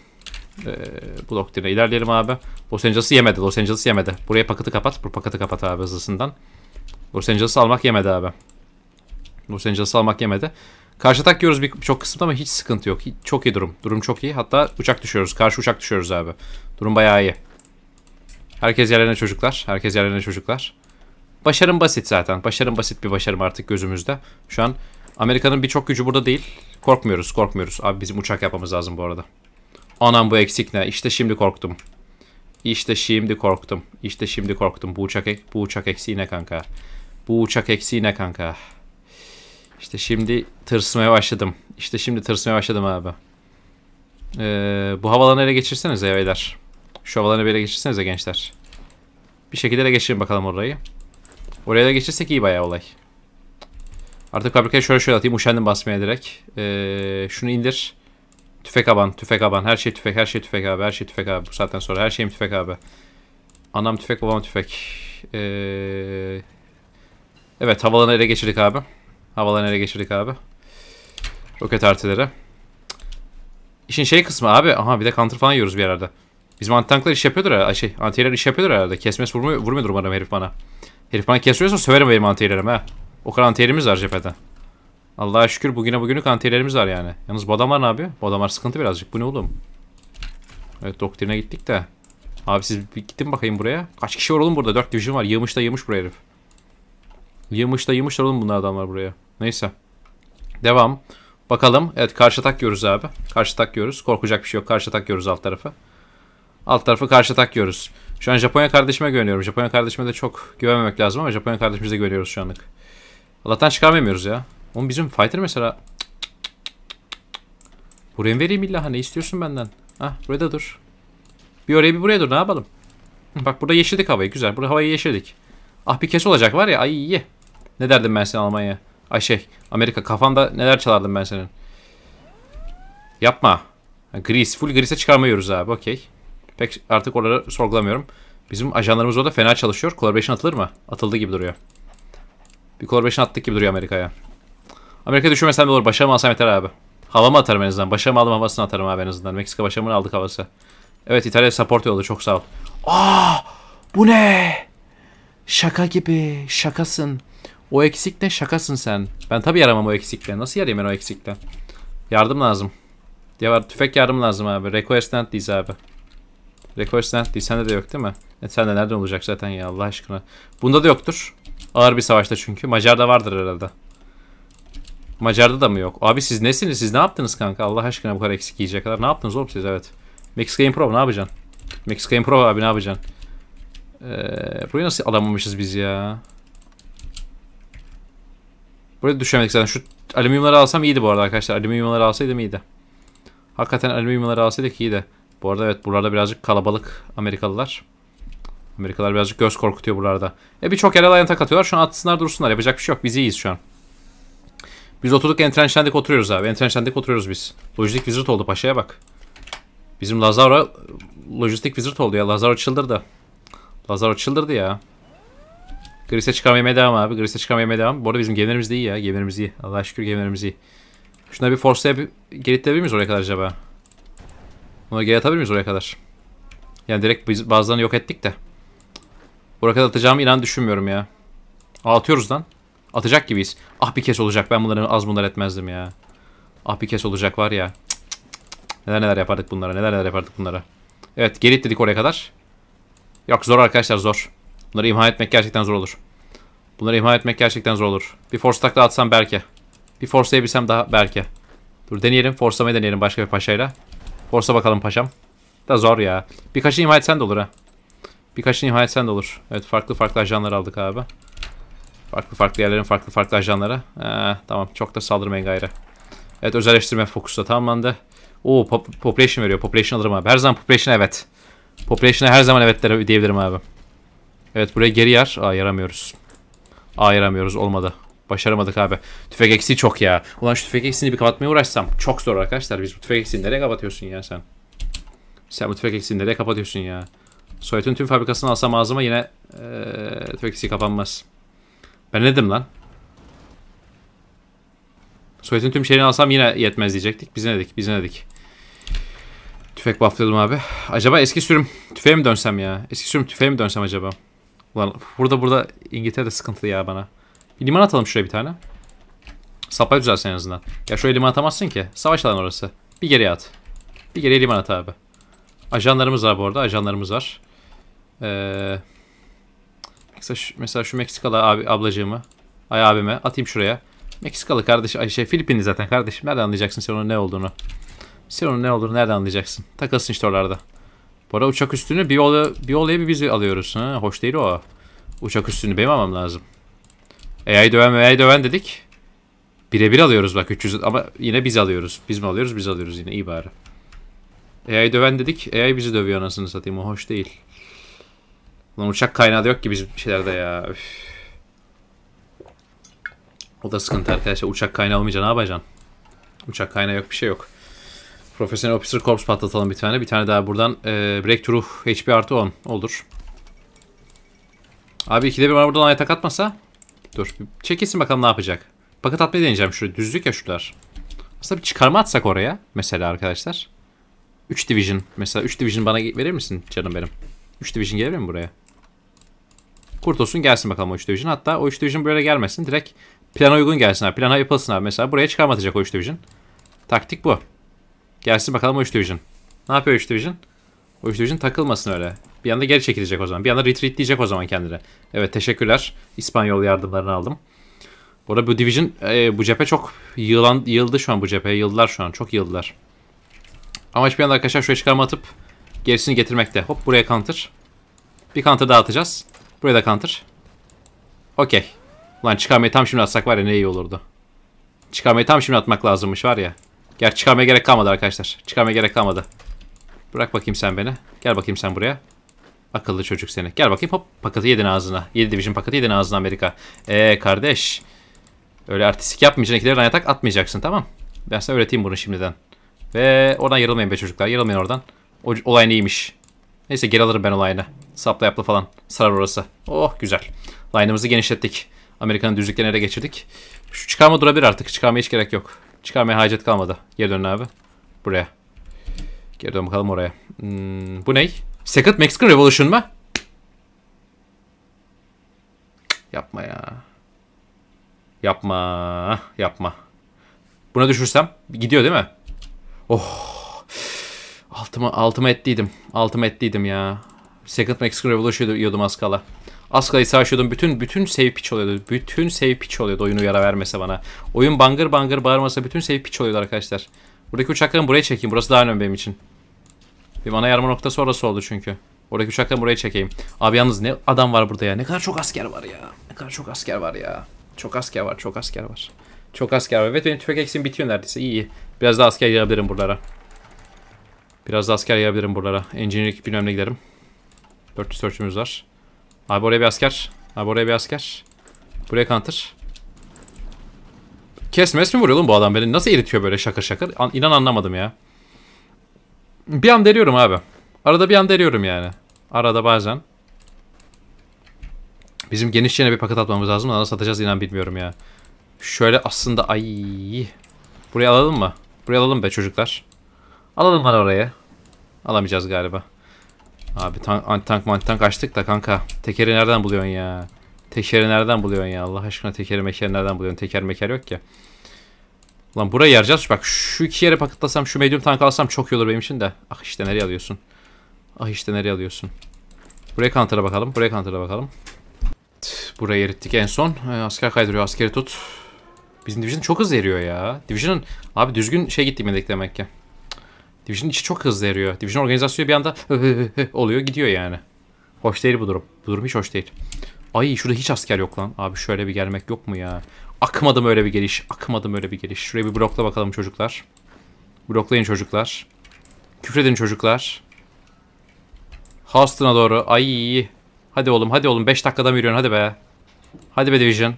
Ee, bu doktrine ilerleyelim abi. Los Angeles'ı yemedi. Los Angeles'ı yemedi. Buraya paketi kapat. Bu paketi kapat abi hızlısından. Los Angeles'ı almak yemedi abi. Los Angeles'ı almak yemedi. Karşı atak yiyoruz çok kısımda ama hiç sıkıntı yok. Hiç, çok iyi durum. Durum çok iyi. Hatta uçak düşüyoruz. Karşı uçak düşüyoruz abi. Durum bayağı iyi. Herkes yerlerine çocuklar. Herkes yerlerine çocuklar. Başarım basit zaten. Başarım basit bir başarım artık gözümüzde. Şu an Amerika'nın birçok gücü burada değil. Korkmuyoruz, korkmuyoruz. Abi bizim uçak yapmamız lazım bu arada. Anam bu eksik ne? İşte şimdi korktum. İşte şimdi korktum. İşte şimdi korktum. Bu uçak, bu uçak eksiği ne kanka? Bu uçak eksiği ne kanka? İşte şimdi tırsmaya başladım. İşte şimdi tırsmaya başladım abi. Ee, bu havalanı ele geçirsenize beyler. Şu havalanı ele geçirsenize gençler. Bir şekilde ele geçirin bakalım orayı. Oraya da geçirsek iyi bayağı olay. Artık fabrikaya şöyle şöyle atayım. Uşendim basmaya direkt. Ee, şunu indir. Tüfek aban, tüfek aban. Her şey tüfek, her şey tüfek abi. Her şey tüfek abi. Bu saatten sonra her şeyim tüfek abi. Anam tüfek, babam tüfek. Ee, evet havalanı ele geçirdik abi. Havalarını nereye geçirdik abi. Roket artıları. İşin şey kısmı abi. Aha bir de counter falan yiyoruz bir yerde. Bizim antitanklar iş yapıyordur herhalde. Şey, antiyeler iş yapıyordur herhalde. Kesmez vurmuyor, vurmuyordur umarım herif bana. Herif bana kesiyorsa söverim benim antiyelerimi ha. O kadar antiyerimiz var cephede. Allah'a şükür bugüne bugünlük antiyelerimiz var yani. Yalnız bu adamlar ne yapıyor? Bu adamlar sıkıntı birazcık. Bu ne oğlum? Evet doktrine gittik de. Abi siz bir gittin bakayım buraya. Kaç kişi var oğlum burada? 4 division var. Yığmış da yığmış buraya herif. Yığmışla yığmışlar oğlum bunlar adamlar buraya. Neyse. Devam. Bakalım. Evet karşı atak yiyoruz abi. Karşı atak yiyoruz. Korkacak bir şey yok. Karşı atak yiyoruz alt tarafı. Alt tarafı karşı atak yiyoruz. Şu an Japonya kardeşime güveniyorum. Japonya kardeşime de çok güvenmemek lazım ama Japonya kardeşimize güveniyoruz şu anlık. Allah'tan çıkarmamıyoruz ya. Oğlum bizim fighter mesela. Buraya vereyim illa ne istiyorsun benden? Ah burada dur. Bir oraya bir buraya dur ne yapalım? Bak burada yeşildik havayı güzel. Burada havayı yeşildik. Ah bir kes olacak var ya ay iyi. Ne derdim ben senin Almanya? Ay şey Amerika kafanda neler çalardım ben senin. Yapma. Gris. Full grise çıkarmıyoruz abi. Okey. Pek artık oraları sorgulamıyorum. Bizim ajanlarımız orada fena çalışıyor. Collaboration atılır mı? Atıldı gibi duruyor. Bir collaboration attık gibi duruyor Amerika'ya. Amerika düşürmesem de olur. Başarımı alsam yeter abi. Havamı atarım en azından. Başarımı aldım havasını atarım abi en azından. Meksika başarımını aldık havası. Evet İtalya support yolu çok sağ ol. Aa, bu ne? Şaka gibi. Şakasın. O eksikte şakasın sen. Ben tabii yaramam o eksikte. Nasıl yarayım ben o eksikte? Yardım lazım. Ya var tüfek yardım lazım abi. Request Nantley's abi. Request Nantley sende de yok değil mi? E sende nereden olacak zaten ya Allah aşkına. Bunda da yoktur. Ağır bir savaşta çünkü. Macar'da vardır herhalde. Macar'da da mı yok? Abi siz nesiniz? Siz ne yaptınız kanka? Allah aşkına bu kadar eksik yiyecek kadar. Ne yaptınız oğlum siz? Evet. Max Game Pro ne yapacaksın? Max Game Pro abi ne yapacaksın? Ee, burayı nasıl alamamışız biz ya? Burada düşemedik zaten. Şu alüminyumları alsam iyiydi bu arada arkadaşlar. Alüminyumları alsaydım iyiydi. Hakikaten alüminyumları alsaydık iyiydi. Bu arada evet buralarda birazcık kalabalık Amerikalılar. Amerikalılar birazcık göz korkutuyor buralarda. E birçok yere Alliant'a katıyorlar. Şu an atsınlar dursunlar. Yapacak bir şey yok. Biz iyiyiz şu an. Biz oturduk entrençlendik oturuyoruz abi. Entrençlendik oturuyoruz biz. Lojistik vizit oldu paşaya bak. Bizim Lazaro lojistik vizit oldu ya. Lazaro çıldırdı. Lazaro çıldırdı ya. Gris'e çıkarmaya devam abi. Gris'e çıkarmaya devam. Bu arada bizim gemilerimiz de iyi ya. Gemilerimiz iyi. Allah'a şükür gemilerimiz iyi. Şuna bir force'la gelitleyebilir miyiz oraya kadar acaba? Bunu geri atabilir miyiz oraya kadar? Yani direkt biz bazılarını yok ettik de. Oraya kadar atacağımı inan düşünmüyorum ya. Aa, atıyoruz lan. Atacak gibiyiz. Ah bir kez olacak. Ben bunları az bunlar etmezdim ya. Ah bir kez olacak var ya. Neler neler yapardık bunlara. Neler neler yapardık bunlara. Evet geri dedik oraya kadar. Yok zor arkadaşlar zor. Bunları imha etmek gerçekten zor olur. Bunları imha etmek gerçekten zor olur. Bir force takla atsam belki. Bir forcelayabilsem daha belki. Dur deneyelim. Forcelamayı deneyelim başka bir paşayla. Forsa bakalım paşam. Da zor ya. Birkaçını imha etsen de olur ha. Birkaçını imha etsen de olur. Evet farklı farklı ajanları aldık abi. Farklı farklı yerlerin farklı farklı ajanları. Ee, tamam çok da saldırmayın gayrı. Evet özelleştirme fokusu da tamamlandı. Oo pop population veriyor. Population alırım abi. Her zaman population evet. Population'a her zaman evet diyebilirim abi. Evet buraya geri yer. Aa yaramıyoruz. Aa yaramıyoruz olmadı. Başaramadık abi. Tüfek eksiği çok ya. Ulan şu tüfek eksiğini bir kapatmaya uğraşsam. Çok zor arkadaşlar. Biz bu tüfek eksiğini nereye kapatıyorsun ya sen? Sen bu tüfek eksiğini nereye kapatıyorsun ya? Soyet'in tüm fabrikasını alsam ağzıma yine ee, tüfek eksiği kapanmaz. Ben ne dedim lan? Soyet'in tüm şeyini alsam yine yetmez diyecektik. Biz ne dedik? Biz ne dedik? Tüfek buffladım abi. Acaba eski sürüm tüfeğe mi dönsem ya? Eski sürüm tüfeğe mi dönsem acaba? Ulan burada burada İngiltere sıkıntı ya bana. Bir liman atalım şuraya bir tane. Supply düzelsin en azından. Ya şöyle liman atamazsın ki. Savaş alan orası. Bir geriye at. Bir geriye liman at abi. Ajanlarımız var bu arada. Ajanlarımız var. Ee, mesela, şu, mesela şu Meksikalı abi, ablacığımı. Ay abime atayım şuraya. Meksikalı kardeş, ay şey Filipinli zaten kardeşim. Nereden anlayacaksın sen onun ne olduğunu? Sen onun ne olduğunu nereden anlayacaksın? Takılsın işte oralarda. Bu arada uçak üstünü bir, ola, bir olaya bir bizi alıyoruz. Ha, hoş değil o. Uçak üstünü benim almam lazım. AI döven AI döven dedik. Birebir alıyoruz bak 300 ama yine biz alıyoruz. Biz mi alıyoruz biz alıyoruz yine iyi bari. AI döven dedik. AI bizi dövüyor anasını satayım o hoş değil. Lan uçak kaynağı da yok ki bizim şeylerde ya. Üf. O da sıkıntı arkadaşlar. Uçak kaynağı olmayacak ne yapacaksın? Uçak kaynağı yok bir şey yok. Profesyonel Officer Corps patlatalım bir tane. Bir tane daha buradan. E, Breakthrough HP artı 10 olur. Abi ikide bir bana buradan ayata katmasa. Dur. Çekilsin bakalım ne yapacak. Paket atmayı deneyeceğim. Şurada düzlük ya şular. Aslında bir çıkarma atsak oraya. Mesela arkadaşlar. 3 Division. Mesela 3 Division bana verir misin canım benim? 3 Division gelir mi buraya? Kurt olsun gelsin bakalım o 3 Division. Hatta o 3 Division buraya gelmesin. Direkt plana uygun gelsin abi. Plana yapılsın abi. Mesela buraya çıkarma atacak o 3 Division. Taktik bu. Gelsin bakalım o 3 Division. Ne yapıyor 3 Division? O 3 Division takılmasın öyle. Bir anda geri çekilecek o zaman. Bir anda retreat diyecek o zaman kendine. Evet teşekkürler. İspanyol yardımlarını aldım. Bu arada bu Division, e, bu cephe çok yığılan, yıldı şu an bu cepheye. Yıldılar şu an. Çok yıldılar. Ama bir anda arkadaşlar şuraya çıkarma atıp gerisini getirmekte. Hop buraya counter. Bir counter dağıtacağız. Buraya da counter. Okey. Ulan çıkarmayı tam şimdi atsak var ya ne iyi olurdu. Çıkarmayı tam şimdi atmak lazımmış var ya. Gel çıkarmaya gerek kalmadı arkadaşlar. Çıkarmaya gerek kalmadı. Bırak bakayım sen beni. Gel bakayım sen buraya. Akıllı çocuk seni. Gel bakayım hop paketi yedin ağzına. 7 division paketi yedin ağzına Amerika. Eee kardeş. Öyle artistik yapmayacaksın. İkileri ranya atmayacaksın tamam. Ben sana öğreteyim bunu şimdiden. Ve oradan yarılmayın be çocuklar. Yarılmayın oradan. O, olay neymiş? Neyse geri alırım ben olayını. Sapla yapla falan. Sarar orası. Oh güzel. Line'ımızı genişlettik. Amerika'nın düzlüklerine geçirdik. Şu çıkarma durabilir artık. Çıkarmaya hiç gerek yok. Çıkarmaya hacet kalmadı. Geri dönün abi. Buraya. Geri dön bakalım oraya. Hmm, bu ney? Second Mexican Revolution mı? Yapma ya. Yapma. Yapma. Buna düşürsem gidiyor değil mi? Oh. Altıma, altıma ettiydim. Altıma ettiydim ya. Second Mexican Revolution yiyordum az kala. Az kayı savaşıyordum. Bütün bütün save pitch oluyordu. Bütün save pitch oluyordu oyunu yara vermese bana. Oyun bangır bangır bağırmasa bütün save pitch oluyordu arkadaşlar. Buradaki uçakları buraya çekeyim. Burası daha önemli benim için. Bir bana yarma noktası orası oldu çünkü. Oradaki uçakları buraya çekeyim. Abi yalnız ne adam var burada ya. Ne kadar çok asker var ya. Ne kadar çok asker var ya. Çok asker var, çok asker var. Çok asker var. Evet benim tüfek eksim bitiyor neredeyse. İyi iyi. Biraz daha asker yayabilirim buralara. Biraz daha asker yayabilirim buralara. Engineering bilmem ne giderim. 400 search'ümüz var. Abi oraya bir asker. Abi oraya bir asker. Buraya counter. Kesmez mi vuruyor bu adam beni? Nasıl eritiyor böyle şakır şakır? An inan anlamadım ya. Bir an deriyorum abi. Arada bir an deriyorum yani. Arada bazen. Bizim geniş yine bir paket atmamız lazım. Nasıl satacağız inan bilmiyorum ya. Şöyle aslında ay. Buraya alalım mı? Buraya alalım be çocuklar. Alalım lan oraya. Alamayacağız galiba. Abi tank, anti-tank manti-tank açtık da kanka. Tekeri nereden buluyorsun ya? Tekeri nereden buluyorsun ya? Allah aşkına tekeri mekeri nereden buluyorsun? Teker meker yok ki. Lan burayı yaracağız. Bak şu iki yere paketlasam, şu medium tank alsam çok iyi olur benim için de. Ah işte nereye alıyorsun? Ah işte nereye alıyorsun? Buraya counter'a bakalım. Buraya counter'a bakalım. Burayı erittik en son. Ee, asker kaydırıyor. Askeri tut. Bizim Division çok hızlı eriyor ya. Division'ın abi düzgün şey gitti demek ki. Division içi çok hızlı eriyor. Division organizasyonu bir anda oluyor gidiyor yani. Hoş değil bu durum. Bu durum hiç hoş değil. Ay şurada hiç asker yok lan. Abi şöyle bir gelmek yok mu ya? Akmadım öyle bir geliş. Akmadım öyle bir geliş. Şuraya bir blokla bakalım çocuklar. Bloklayın çocuklar. Küfredin çocuklar. Houston'a doğru. Ay. Hadi oğlum hadi oğlum. 5 dakikada mı yürüyorsun? Hadi be. Hadi be Division.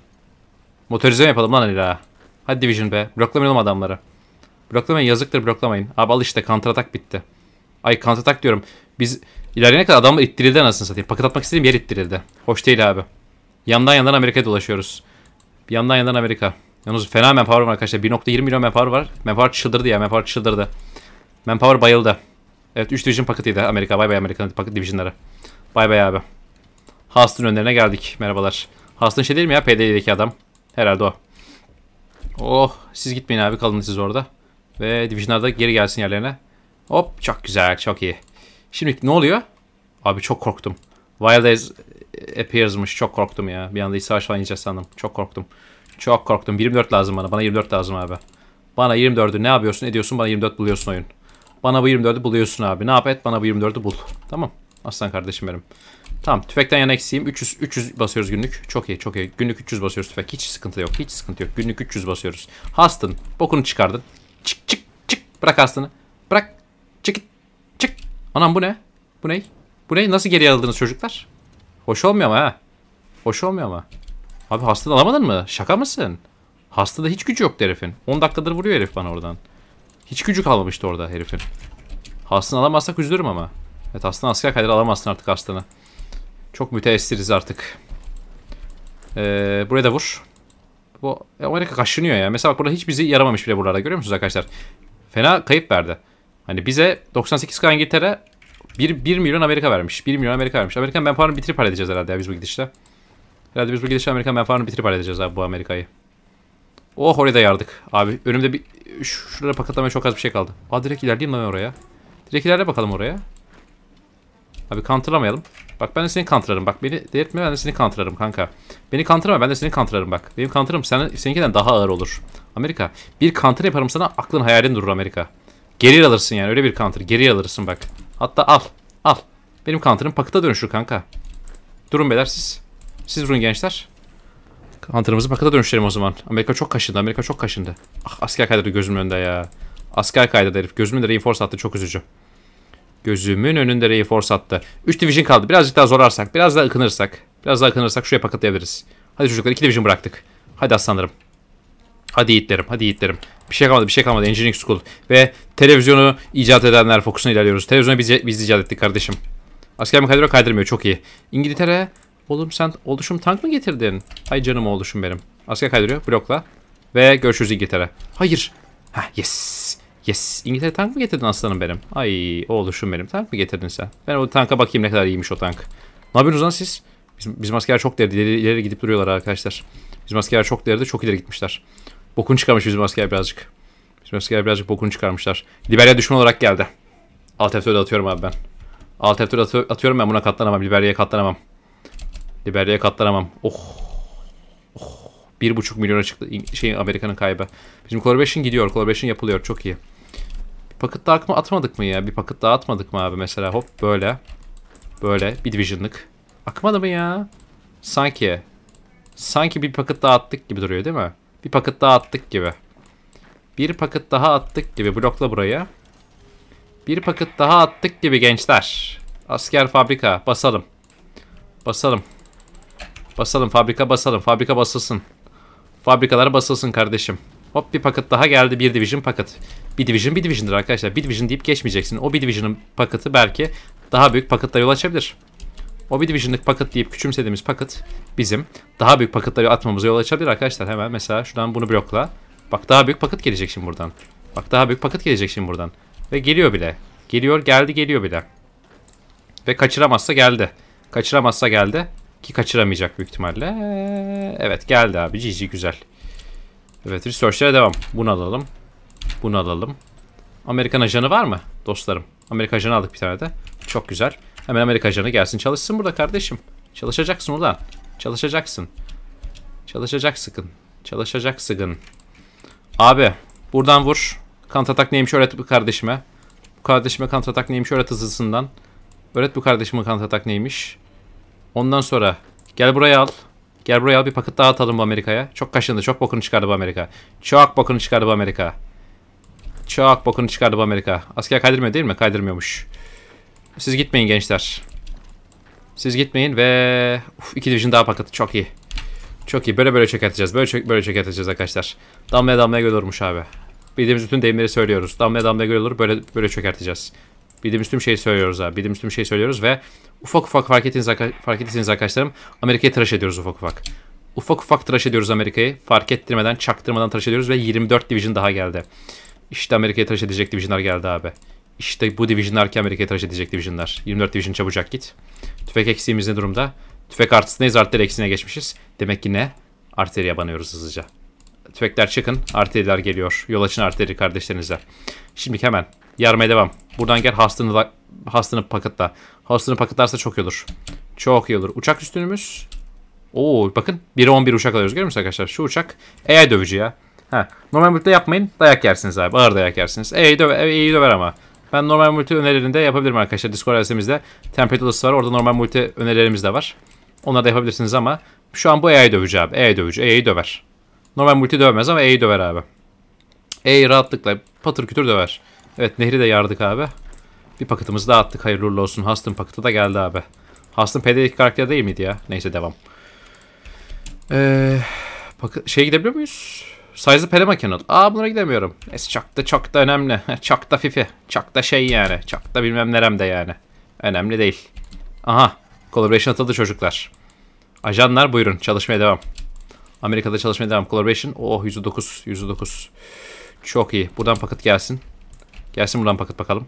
Motorize yapalım lan illa. Hadi Division be. Bloklamayalım adamları. Bloklamayın yazıktır bloklamayın. Abi al işte kantratak bitti. Ay kantratak diyorum. Biz ilerleyene kadar adamı ittirildi anasını satayım. Paket atmak istediğim yer ittirildi. Hoş değil abi. Yandan yandan Amerika'ya dolaşıyoruz. bir Yandan yandan Amerika. Yalnız fena manpower var arkadaşlar. 1.20 milyon manpower var. Manpower çıldırdı ya. Manpower çıldırdı. Manpower bayıldı. Evet 3 division paketiydi Amerika. Bay bay Amerika'nın paket divisionları. Bay bay abi. Haas'ın önlerine geldik. Merhabalar. Haas'ın şey değil mi ya? PD'deki adam. Herhalde o. Oh siz gitmeyin abi. Kalın siz orada. Ve Division'larda geri gelsin yerlerine. Hop çok güzel çok iyi. Şimdi ne oluyor? Abi çok korktum. Wild Days e, appears'mış çok korktum ya. Bir anda iç savaş falan ince sandım. Çok korktum. Çok korktum. 24 lazım bana. Bana 24 lazım abi. Bana 24'ü ne yapıyorsun ediyorsun bana 24 buluyorsun oyun. Bana bu 24'ü buluyorsun abi. Ne yap et bana bu 24'ü bul. Tamam. Aslan kardeşim benim. Tamam tüfekten yana eksiğim. 300, 300 basıyoruz günlük. Çok iyi çok iyi. Günlük 300 basıyoruz tüfek. Hiç sıkıntı yok. Hiç sıkıntı yok. Günlük 300 basıyoruz. Hastın. Bokunu çıkardın. Çık çık çık. Bırak aslanı. Bırak. Çık çık. Anam bu ne? Bu ne? Bu ne? Nasıl geri aldınız çocuklar? Hoş olmuyor ama ha. Hoş olmuyor ama. Abi hasta alamadın mı? Şaka mısın? Hastada hiç gücü yok herifin. 10 dakikadır vuruyor herif bana oradan. Hiç gücü kalmamıştı orada herifin. Hastanı alamazsak üzülürüm ama. Evet hastanı asker kadar alamazsın artık hastanı. Çok müteessiriz artık. Ee, buraya da vur bu e, Amerika kaşınıyor ya. Mesela bak burada hiç bizi yaramamış bile buralarda görüyor musunuz arkadaşlar? Fena kayıp verdi. Hani bize 98K İngiltere 1, 1 milyon Amerika vermiş. 1 milyon Amerika vermiş. Amerikan ben farmı bitirip halledeceğiz herhalde ya biz bu gidişle. Herhalde biz bu gidişle Amerikan ben farmı bitirip halledeceğiz abi bu Amerika'yı. Oh oraya da yardık. Abi önümde bir şuralara paketlemeye çok az bir şey kaldı. Aa direkt ilerleyeyim lan oraya. Direkt ilerle bakalım oraya. Abi kantırlamayalım. Bak ben de seni kantırarım. Bak beni delirtme ben de seni kantırarım kanka. Beni kantırma ben de seni kantırarım bak. Benim kantırım sen, seninkinden daha ağır olur. Amerika bir kantır yaparım sana aklın hayalin durur Amerika. Geri alırsın yani öyle bir kantır. Geri alırsın bak. Hatta al. Al. Benim kantırım pakıta dönüşür kanka. Durun beyler siz. Siz durun gençler. Kantırımızı pakıta dönüştürelim o zaman. Amerika çok kaşındı. Amerika çok kaşındı. Ah asker kaydırdı gözümün önünde ya. Asker kaydırdı herif. Gözümün de reinforce attı. Çok üzücü. Gözümün önünde Rayforce attı. 3 Division kaldı. Birazcık daha zorarsak, biraz daha ıkınırsak, biraz daha ıkınırsak şuraya paketleyebiliriz. Hadi çocuklar 2 Division bıraktık. Hadi aslanlarım. Hadi yiğitlerim, hadi yiğitlerim. Bir şey kalmadı, bir şey kalmadı. Engineering School ve televizyonu icat edenler fokusuna ilerliyoruz. Televizyonu biz, biz icat ettik kardeşim. Asker kaydırıyor, kaydırmıyor, çok iyi. İngiltere, oğlum sen oluşum tank mı getirdin? Hay canım oluşum benim. Asker kaydırıyor, blokla. Ve görüşürüz İngiltere. Hayır. Ha yes. Yes. İngiltere tank mı getirdin aslanım benim? Ay oğluşum benim. Tank mı getirdin sen? Ben o tanka bakayım ne kadar iyiymiş o tank. Ne yapıyorsunuz lan siz? Bizim, bizim askerler çok derdi. İleri, ileri gidip duruyorlar arkadaşlar. Bizim askerler çok derdi. Çok ileri gitmişler. Bokun çıkarmış bizim asker birazcık. Bizim asker birazcık bokunu çıkarmışlar. Liberya düşman olarak geldi. Alt F4'e atıyorum abi ben. Alt F4'e atıyorum ben buna katlanamam. Liberya'ya katlanamam. Liberya'ya katlanamam. Oh. oh. 1,5 milyona çıktı şey Amerika'nın kaybı. Bizim Collaboration gidiyor. Collaboration yapılıyor. Çok iyi. Paket Dark mı atmadık mı ya? Bir paket daha atmadık mı abi mesela? Hop böyle. Böyle bir Division'lık. Akmadı mı ya? Sanki. Sanki bir paket daha attık gibi duruyor değil mi? Bir paket daha attık gibi. Bir paket daha attık gibi. Blokla buraya. Bir paket daha attık gibi gençler. Asker fabrika. Basalım. Basalım. Basalım fabrika basalım. Fabrika basılsın. Fabrikalar basılsın kardeşim. Hop bir paket daha geldi. Bir division paket. Bir Division bir Division'dır arkadaşlar. Bir Division deyip geçmeyeceksin. O bir Division'ın paketi belki daha büyük paketlara yol açabilir. O bir Division'lık paket deyip küçümsediğimiz paket bizim daha büyük paketlere atmamıza yol açabilir arkadaşlar. Hemen mesela şuradan bunu blokla. Bak daha büyük paket gelecek şimdi buradan. Bak daha büyük paket gelecek şimdi buradan. Ve geliyor bile. Geliyor geldi geliyor bile. Ve kaçıramazsa geldi. Kaçıramazsa geldi. Ki kaçıramayacak büyük ihtimalle. Evet geldi abi. GG güzel. Evet research'lere devam. Bunu alalım. Bunu alalım. Amerikan ajanı var mı dostlarım? Amerikan ajanı aldık bir tane de. Çok güzel. Hemen Amerikan ajanı gelsin. Çalışsın burada kardeşim. Çalışacaksın ulan. Çalışacaksın. Çalışacak sıkın. Çalışacak sıkın. Abi buradan vur. Kantatak neymiş öğret bu kardeşime. Bu kardeşime kantatak neymiş öğret hızlısından. Öğret bu kardeşime kantatak neymiş. Ondan sonra gel buraya al. Gel buraya al bir paket daha atalım bu Amerika'ya. Çok kaşındı. Çok bokunu çıkardı bu Amerika. Çok bokunu çıkardı bu Amerika. Çok bokunu çıkardı bu Amerika. Asker kaydırmıyor değil mi? Kaydırmıyormuş. Siz gitmeyin gençler. Siz gitmeyin ve... Uf, iki division daha paketi. Çok iyi. Çok iyi. Böyle böyle çökerteceğiz. Böyle çö böyle çökerteceğiz arkadaşlar. Damlaya damlaya göl olmuş abi. Bildiğimiz bütün deyimleri söylüyoruz. Damlaya damlaya göl olur. Böyle böyle çökerteceğiz. Bildiğimiz tüm şeyi söylüyoruz abi. Bildiğimiz tüm şeyi söylüyoruz ve ufak ufak fark ettiğiniz, fark ettiğiniz arkadaşlarım Amerika'yı tıraş ediyoruz ufak ufak. Ufak ufak tıraş ediyoruz Amerika'yı. Fark ettirmeden, çaktırmadan tıraş ediyoruz ve 24 division daha geldi. İşte Amerika'ya tıraş edecek Division'lar geldi abi. İşte bu Division'lar ki Amerika'ya tıraş edecek Division'lar. 24 Division çabucak git. Tüfek eksiğimiz ne durumda? Tüfek artısındayız arteri eksiğine geçmişiz. Demek ki ne? Arteriye banıyoruz hızlıca. Tüfekler çıkın. Arteriler geliyor. Yol açın arteri kardeşlerinize. Şimdi hemen. Yarmaya devam. Buradan gel hastını, da, hastını paketla. Hastını paketlarsa çok iyi olur. Çok iyi olur. Uçak üstünümüz. Oo bakın. 1'e 11 uçak alıyoruz. Görüyor musunuz arkadaşlar? Şu uçak AI dövücü ya. Ha, normal multi yapmayın. Dayak yersiniz abi. Ağır dayak yersiniz. E'yi döver, e döver ama. Ben normal multi önerilerinde yapabilirim arkadaşlar. Discord adresimizde Template odası var. Orada normal multi önerilerimiz de var. Onları da yapabilirsiniz ama şu an bu E'yi dövücü abi. E'yi dövücü. E'yi döver. Normal multi dövmez ama E'yi döver abi. E'yi rahatlıkla patır kütür döver. Evet nehri de yardık abi. Bir paketimizi daha attık. Hayırlı olsun. Hastın paketi de geldi abi. Hastın PD karakter değil miydi ya? Neyse devam. Ee, şey gidebiliyor muyuz? Size'ı Pelema Kennel. Aa bunlara gidemiyorum. Neyse çok da çok da önemli. çok da fifi. Çok da şey yani. Çok da bilmem de yani. Önemli değil. Aha. Collaboration atıldı çocuklar. Ajanlar buyurun çalışmaya devam. Amerika'da çalışmaya devam. Collaboration. Oh 109. 109. Çok iyi. Buradan paket gelsin. Gelsin buradan paket bakalım.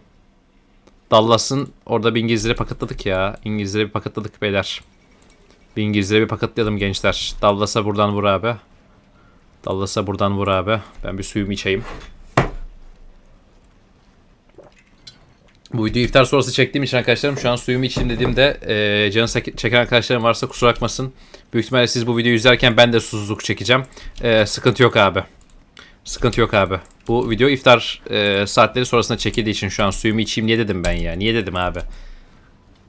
Dallas'ın orada bir İngilizlere paketladık ya. İngilizlere bir paketladık beyler. Bir İngilizlere bir paketlayalım gençler. Dallas'a buradan vur abi. Dallas'a buradan vur abi. Ben bir suyumu içeyim. Bu videoyu iftar sonrası çektiğim için arkadaşlarım şu an suyumu içeyim dediğimde e, canı çeken arkadaşlarım varsa kusura bakmasın. Büyük ihtimalle siz bu videoyu izlerken ben de susuzluk çekeceğim. E, sıkıntı yok abi. Sıkıntı yok abi. Bu video iftar e, saatleri sonrasında çekildiği için şu an suyumu içeyim niye dedim ben ya? Niye dedim abi?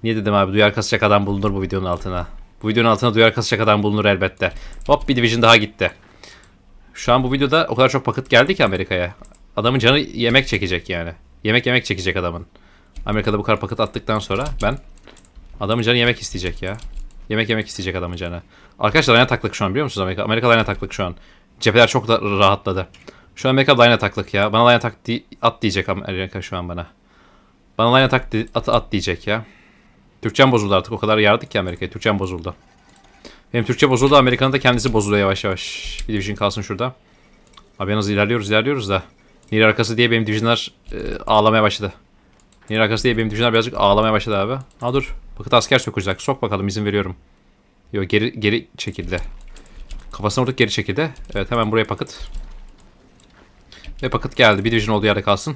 Niye dedim abi? Duyar kasacak adam bulunur bu videonun altına. Bu videonun altına duyar kasacak adam bulunur elbette. Hop bir division daha gitti. Şu an bu videoda o kadar çok paket geldi ki Amerika'ya. Adamın canı yemek çekecek yani. Yemek yemek çekecek adamın. Amerika'da bu kadar paket attıktan sonra ben adamın canı yemek isteyecek ya. Yemek yemek isteyecek adamın canı. Arkadaşlar ayna taklık şu an biliyor musunuz Amerika? Amerika ayna taklık şu an. Cepheler çok da rahatladı. Şu an Amerika ayna taklık ya. Bana ayna tak di at diyecek Amerika şu an bana. Bana ayna tak at, at diyecek ya. Türkçem bozuldu artık. O kadar yardık ki Amerika'ya. Türkçem bozuldu. Benim Türkçe bozuldu. Amerikan'ın da kendisi bozuluyor yavaş yavaş. Bir division kalsın şurada. Abi en az ilerliyoruz ilerliyoruz da. Nil arkası diye benim divisionlar e, ağlamaya başladı. Nil arkası diye benim divisionlar birazcık ağlamaya başladı abi. Ha dur. Bakıt asker sokacak. Sok bakalım izin veriyorum. Yo geri geri çekildi. kafasını vurduk geri çekildi. Evet hemen buraya pakıt. Ve pakıt geldi. Bir division olduğu yerde kalsın.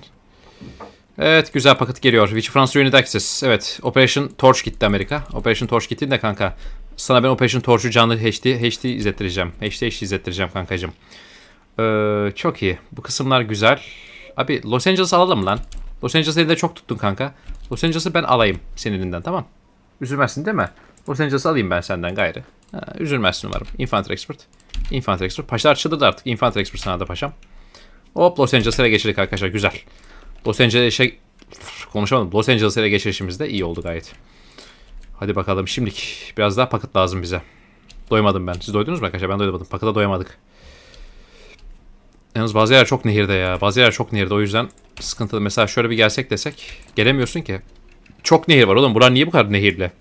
Evet güzel paket geliyor. Which France Unit Access. Evet. Operation Torch gitti Amerika. Operation Torch gitti de kanka. Sana ben Operation Torch'u canlı HD, HD izlettireceğim. HD HD izlettireceğim kankacım. Ee, çok iyi. Bu kısımlar güzel. Abi Los Angeles alalım lan. Los Angeles'ı elinde çok tuttun kanka. Los Angeles'ı ben alayım senin elinden tamam. Üzülmezsin değil mi? Los Angeles'ı alayım ben senden gayrı. Ha, üzülmezsin umarım. Infantry Expert. Infantry Expert. Paşalar çıldırdı artık. Infantry Expert sana da paşam. Hop Los Angeles'a geçirdik arkadaşlar. Güzel. Los Angeles'e konuşamadım. Los Angeles'a geçirişimiz de iyi oldu gayet. Hadi bakalım şimdilik. Biraz daha paket lazım bize. Doymadım ben. Siz doydunuz mu arkadaşlar? Ben doymadım. Pakıta doyamadık. Yalnız bazı yer çok nehirde ya. Bazı yer çok nehirde. O yüzden sıkıntılı. Mesela şöyle bir gelsek desek. Gelemiyorsun ki. Çok nehir var oğlum. Buran niye bu kadar nehirli?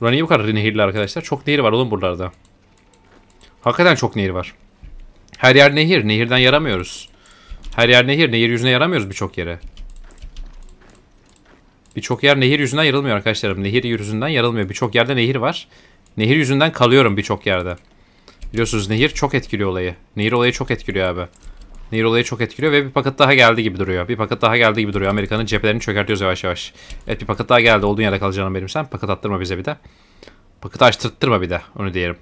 Buran niye bu kadar nehirli arkadaşlar? Çok nehir var oğlum buralarda. Hakikaten çok nehir var. Her yer nehir. Nehirden yaramıyoruz. Her yer nehir. Nehir yüzüne yaramıyoruz birçok yere. Birçok yer nehir yüzünden yarılmıyor arkadaşlarım. Nehir yüzünden yarılmıyor. Birçok yerde nehir var. Nehir yüzünden kalıyorum birçok yerde. Biliyorsunuz nehir çok etkiliyor olayı. Nehir olayı çok etkiliyor abi. Nehir olayı çok etkiliyor ve bir paket daha geldi gibi duruyor. Bir paket daha geldi gibi duruyor. Amerika'nın cephelerini çökertiyoruz yavaş yavaş. Evet bir paket daha geldi. Olduğun yerde kalacağını benim sen. Paket attırma bize bir de. Paket açtırttırma bir de. Onu diyelim.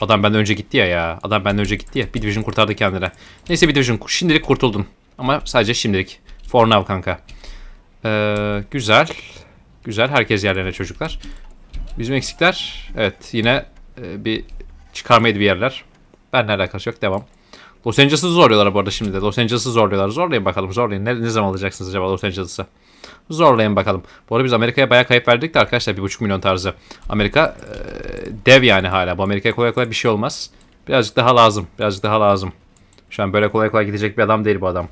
Adam benden önce gitti ya ya. Adam benden önce gitti ya. Bir division kurtardı kendine. Neyse bir division şimdilik kurtuldun. Ama sadece şimdilik. For now kanka. Ee, güzel. Güzel. Herkes yerlerine çocuklar. Bizim eksikler. Evet. Yine e, bir çıkarmaydı bir yerler. Benle alakası yok. Devam. Los Angeles'ı zorluyorlar bu arada şimdi de. Los Angeles'ı zorluyorlar. Zorlayın bakalım. Zorlayın. Ne, ne zaman alacaksınız acaba Los Angeles'ı? Zorlayın bakalım. Bu arada biz Amerika'ya bayağı kayıp verdik de arkadaşlar. 1,5 milyon tarzı. Amerika e, dev yani hala. Bu Amerika'ya kolay kolay bir şey olmaz. Birazcık daha lazım. Birazcık daha lazım. Şu an böyle kolay kolay gidecek bir adam değil bu adam.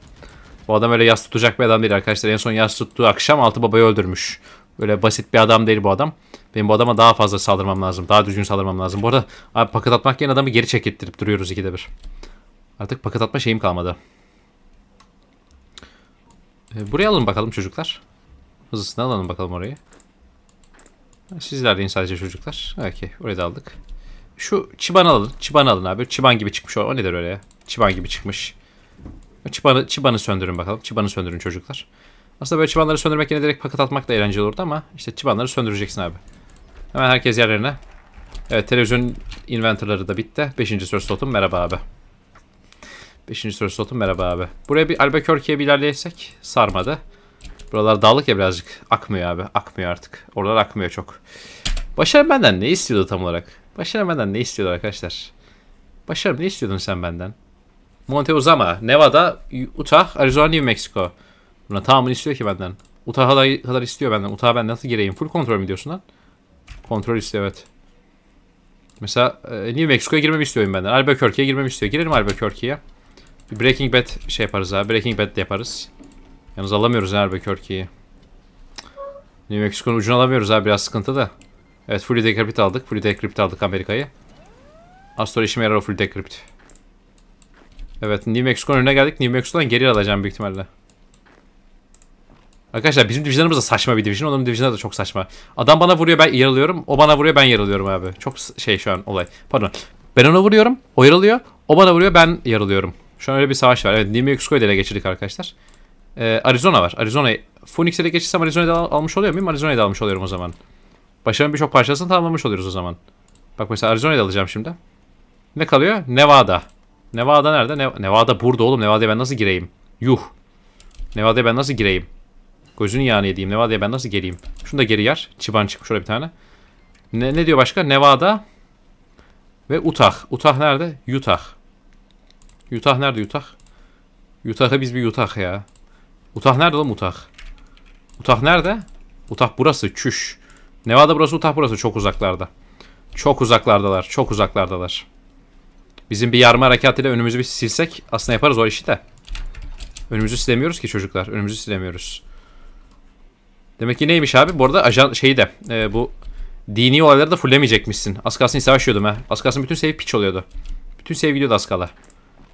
Bu adam öyle yas tutacak bir adam değil arkadaşlar. En son yas tuttuğu akşam altı babayı öldürmüş. Böyle basit bir adam değil bu adam. Benim bu adama daha fazla saldırmam lazım. Daha düzgün saldırmam lazım. Bu arada abi paket atmak yerine adamı geri çekittirip duruyoruz ikide bir. Artık paket atma şeyim kalmadı. E, buraya alın bakalım çocuklar. Hızlısını alalım bakalım orayı. Sizler deyin sadece çocuklar. Okey orayı da aldık. Şu çiban alın. Çiban alın abi. Çiban gibi çıkmış o. O nedir öyle ya? Çiban gibi çıkmış. Çıbanı, çıbanı söndürün bakalım. Çıbanı söndürün çocuklar. Aslında böyle çıbanları söndürmek yine direkt paket atmak da eğlenceli olurdu ama işte çıbanları söndüreceksin abi. Hemen herkes yerlerine. Evet televizyon inventörleri de bitti. Beşinci soru slotum merhaba abi. Beşinci soru slotum merhaba abi. Buraya bir Albuquerque'ye bir ilerleysek sarmadı. Buralar dağlık ya birazcık. Akmıyor abi. Akmıyor artık. Oralar akmıyor çok. Başarım benden ne istiyordu tam olarak? Başarım benden ne istiyordu arkadaşlar? Başarım ne istiyordun sen benden? Montezuma, Nevada, Utah, Arizona, New Mexico. Buna tamamını istiyor ki benden. Utah'a kadar istiyor benden. Utah'a ben nasıl gireyim? Full kontrol mü diyorsun lan? Kontrol istiyor evet. Mesela e, New Mexico'ya girmemi istiyorum benden. Albuquerque'ye girmemi istiyor. Girelim Albuquerque'ye. Bir Breaking Bad şey yaparız ha. Breaking Bad de yaparız. Yalnız alamıyoruz Albuquerque'yi. New Mexico'nun ucunu alamıyoruz abi biraz sıkıntı da. Evet full decrypt aldık. Full decrypt aldık Amerika'yı. Az sonra işime yarar o full decrypt. Evet New Mexico'nun önüne geldik. New Mexico'dan geri alacağım büyük ihtimalle. Arkadaşlar bizim divisionlarımız da saçma bir division. Onun divisionları da çok saçma. Adam bana vuruyor ben yaralıyorum. O bana vuruyor ben yaralıyorum abi. Çok şey şu an olay. Pardon. Ben ona vuruyorum. O yer O bana vuruyor ben yaralıyorum. Şu an öyle bir savaş var. Evet New Mexico'yu ele geçirdik arkadaşlar. Ee, Arizona var. Arizona. Phoenix'e de geçirsem Arizona'yı da al almış oluyor muyum? Arizona'yı da almış oluyorum o zaman. Başarının birçok parçasını tamamlamış oluyoruz o zaman. Bak mesela Arizona'yı da alacağım şimdi. Ne kalıyor? Nevada. Nevada nerede? Ne Nevada burada oğlum. Nevada'ya ben nasıl gireyim? Yuh. Nevada'ya ben nasıl gireyim? Gözünü yani yediğim. Nevada'ya ben nasıl geleyim? Şunu da geri yer. Çıban çıkmış şöyle bir tane. Ne, ne diyor başka? Nevada ve Utah. Utah nerede? Utah. Utah nerede Utah? Utah'a biz bir Utah ya. Utah nerede oğlum Utah? Utah nerede? Utah burası. Çüş. Nevada burası, Utah burası. Çok uzaklarda. Çok uzaklardalar. Çok uzaklardalar. Bizim bir yarma ile önümüzü bir silsek aslında yaparız o işi de. Önümüzü silemiyoruz ki çocuklar. Önümüzü silemiyoruz. Demek ki neymiş abi? Bu arada ajan şeyi de e, bu dini olayları da fullemeyecekmişsin. Az kalsın savaşıyordum ha. Az kalsın bütün save piç oluyordu. Bütün save gidiyordu az kala.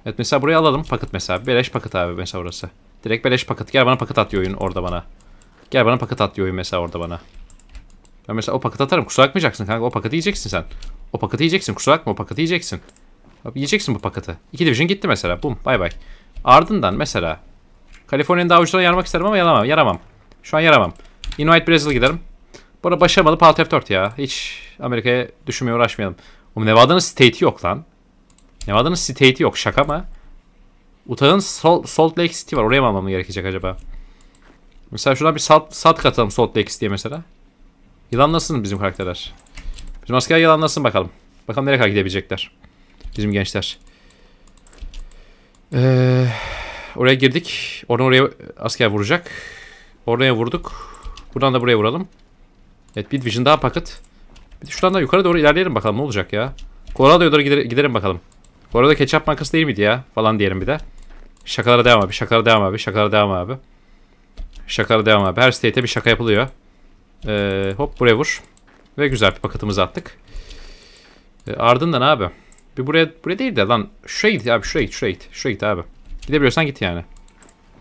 Evet mesela burayı alalım. Paket mesela. Beleş paket abi mesela orası. Direkt beleş paket. Gel bana paket at diyor oyun orada bana. Gel bana paket at diyor oyun mesela orada bana. Ben mesela o paket atarım. Kusura bakmayacaksın kanka. O paketi yiyeceksin sen. O paketi yiyeceksin. Kusura bakma. O paketi yiyeceksin. Yiyeceksin bu paketi. İki division gitti mesela. Bum bay bay. Ardından mesela Kaliforniya'nın daha ucuna yarmak isterim ama yaramam. Yaramam. Şu an yaramam. Invite Brazil giderim. Bu arada başarmalı Palt F4 ya. Hiç Amerika'ya düşünmeye uğraşmayalım. Oğlum Nevada'nın state'i yok lan. Nevada'nın state'i yok. Şaka mı? Utah'ın Sol Salt Lake City var. Oraya mı almam gerekecek acaba? Mesela şuradan bir salt, salt katalım Salt Lake City'ye mesela. Yılanlasın bizim karakterler. Bizim asker yılanlasın bakalım. Bakalım nereye kadar gidebilecekler. Bizim gençler. Ee, oraya girdik. Oradan oraya asker vuracak. Oraya vurduk. Buradan da buraya vuralım. Evet bir vision daha paket. Bir de şuradan da yukarı doğru ilerleyelim bakalım ne olacak ya. Colorado'ya doğru gider giderim bakalım. Colorado'da ketçap bankası değil miydi ya? Falan diyelim bir de. Şakalara devam abi. Şakalara devam abi. Şakalara devam abi. Şakalara devam abi. Her state'e bir şaka yapılıyor. Ee, hop buraya vur. Ve güzel bir paketimizi attık. Ee, ardından abi. Bir buraya buraya değil de lan. straight abi straight straight straight abi. Gidebiliyorsan git yani.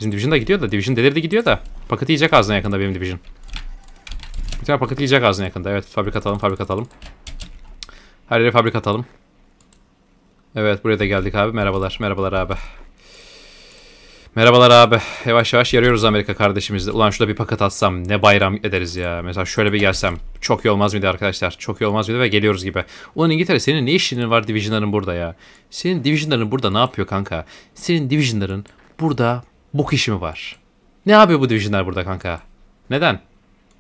Bizim Division da gidiyor da. Division delirdi gidiyor da. Paketi yiyecek ağzına yakında benim Division. Bir tane paketi yiyecek ağzına yakında. Evet fabrika atalım fabrika atalım. Her yere fabrika atalım. Evet buraya da geldik abi. Merhabalar. Merhabalar abi. Merhabalar abi. Yavaş yavaş yarıyoruz Amerika kardeşimizle. Ulan şurada bir paket atsam ne bayram ederiz ya. Mesela şöyle bir gelsem. Çok iyi olmaz mıydı arkadaşlar? Çok iyi olmaz mıydı ve geliyoruz gibi. Ulan İngiltere senin ne işin var Division'ların burada ya? Senin Division'ların burada ne yapıyor kanka? Senin Division'ların burada bu işi mi var? Ne yapıyor bu Division'lar burada kanka? Neden?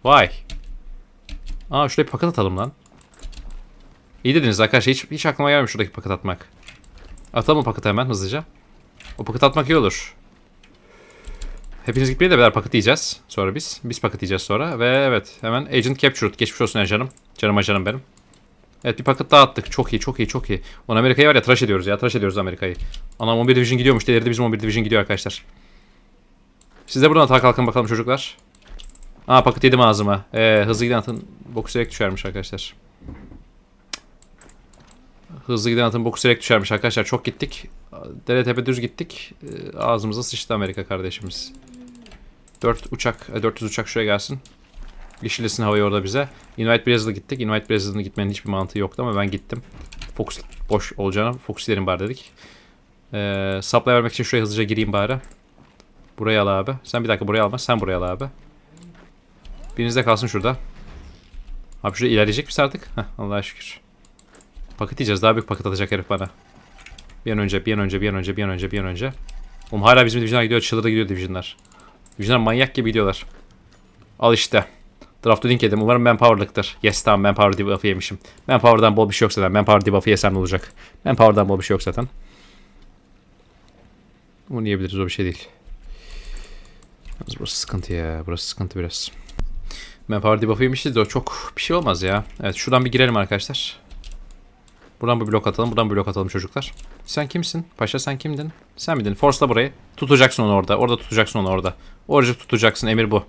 Vay. Aa şuraya bir paket atalım lan. İyi dediniz arkadaşlar. Hiç, hiç aklıma gelmiyor şuradaki paket atmak. Atalım o paketi hemen hızlıca. O paket atmak iyi olur. Hepiniz gitmeyi de birer paket yiyeceğiz. Sonra biz. Biz paket yiyeceğiz sonra. Ve evet hemen Agent Captured. Geçmiş olsun ajanım. Canım ajanım benim. Evet bir paket daha attık. Çok iyi çok iyi çok iyi. On Amerika'yı var ya tıraş ediyoruz ya. Tıraş ediyoruz Amerika'yı. Anam 11 Division gidiyormuş. İleride bizim 11 Division gidiyor arkadaşlar. Siz de buradan atağa kalkın bakalım çocuklar. Aa paket yedim ağzıma. Ee, hızlı giden atın boku sürek düşermiş arkadaşlar. Hızlı giden atın boku sürek düşermiş arkadaşlar. Çok gittik. Dere tepe düz gittik. Ee, ağzımıza sıçtı Amerika kardeşimiz. 4 uçak, 400 e, uçak şuraya gelsin. Yeşillesin havayı orada bize. Invite Brazil'a gittik. Invite Brazil'ın gitmenin hiçbir mantığı yoktu ama ben gittim. Fox boş olacağına Fox derim bari dedik. Ee, supply vermek için şuraya hızlıca gireyim bari. Buraya al abi. Sen bir dakika buraya alma. Sen buraya al abi. Biriniz de kalsın şurada. Abi şuraya ilerleyecek misin artık? Heh, Allah'a şükür. Paket yiyeceğiz. Daha büyük paket atacak herif bana. Bir an önce, bir an önce, bir an önce, bir an önce, bir an önce. Oğlum hala bizim divisionlar gidiyor. Çıldırda gidiyor divisionlar. Gücüler manyak gibi gidiyorlar. Al işte. Draft'ı link edeyim. Umarım Manpower'lıktır. Yes tamam Manpower debuff'ı yemişim. Manpower'dan bol bir şey yok zaten. Manpower debuff'ı yesem ne olacak? Manpower'dan bol bir şey yok zaten. Bunu yiyebiliriz o bir şey değil. burası sıkıntı ya. Burası sıkıntı biraz. Manpower debuff'ı yemişiz de o çok bir şey olmaz ya. Evet şuradan bir girelim arkadaşlar. Buradan bir blok atalım. Buradan bir blok atalım çocuklar. Sen kimsin? Paşa sen kimdin? Sen miydin? Force'la burayı. Tutacaksın onu orada. Orada tutacaksın onu orada. Oracı tutacaksın emir bu.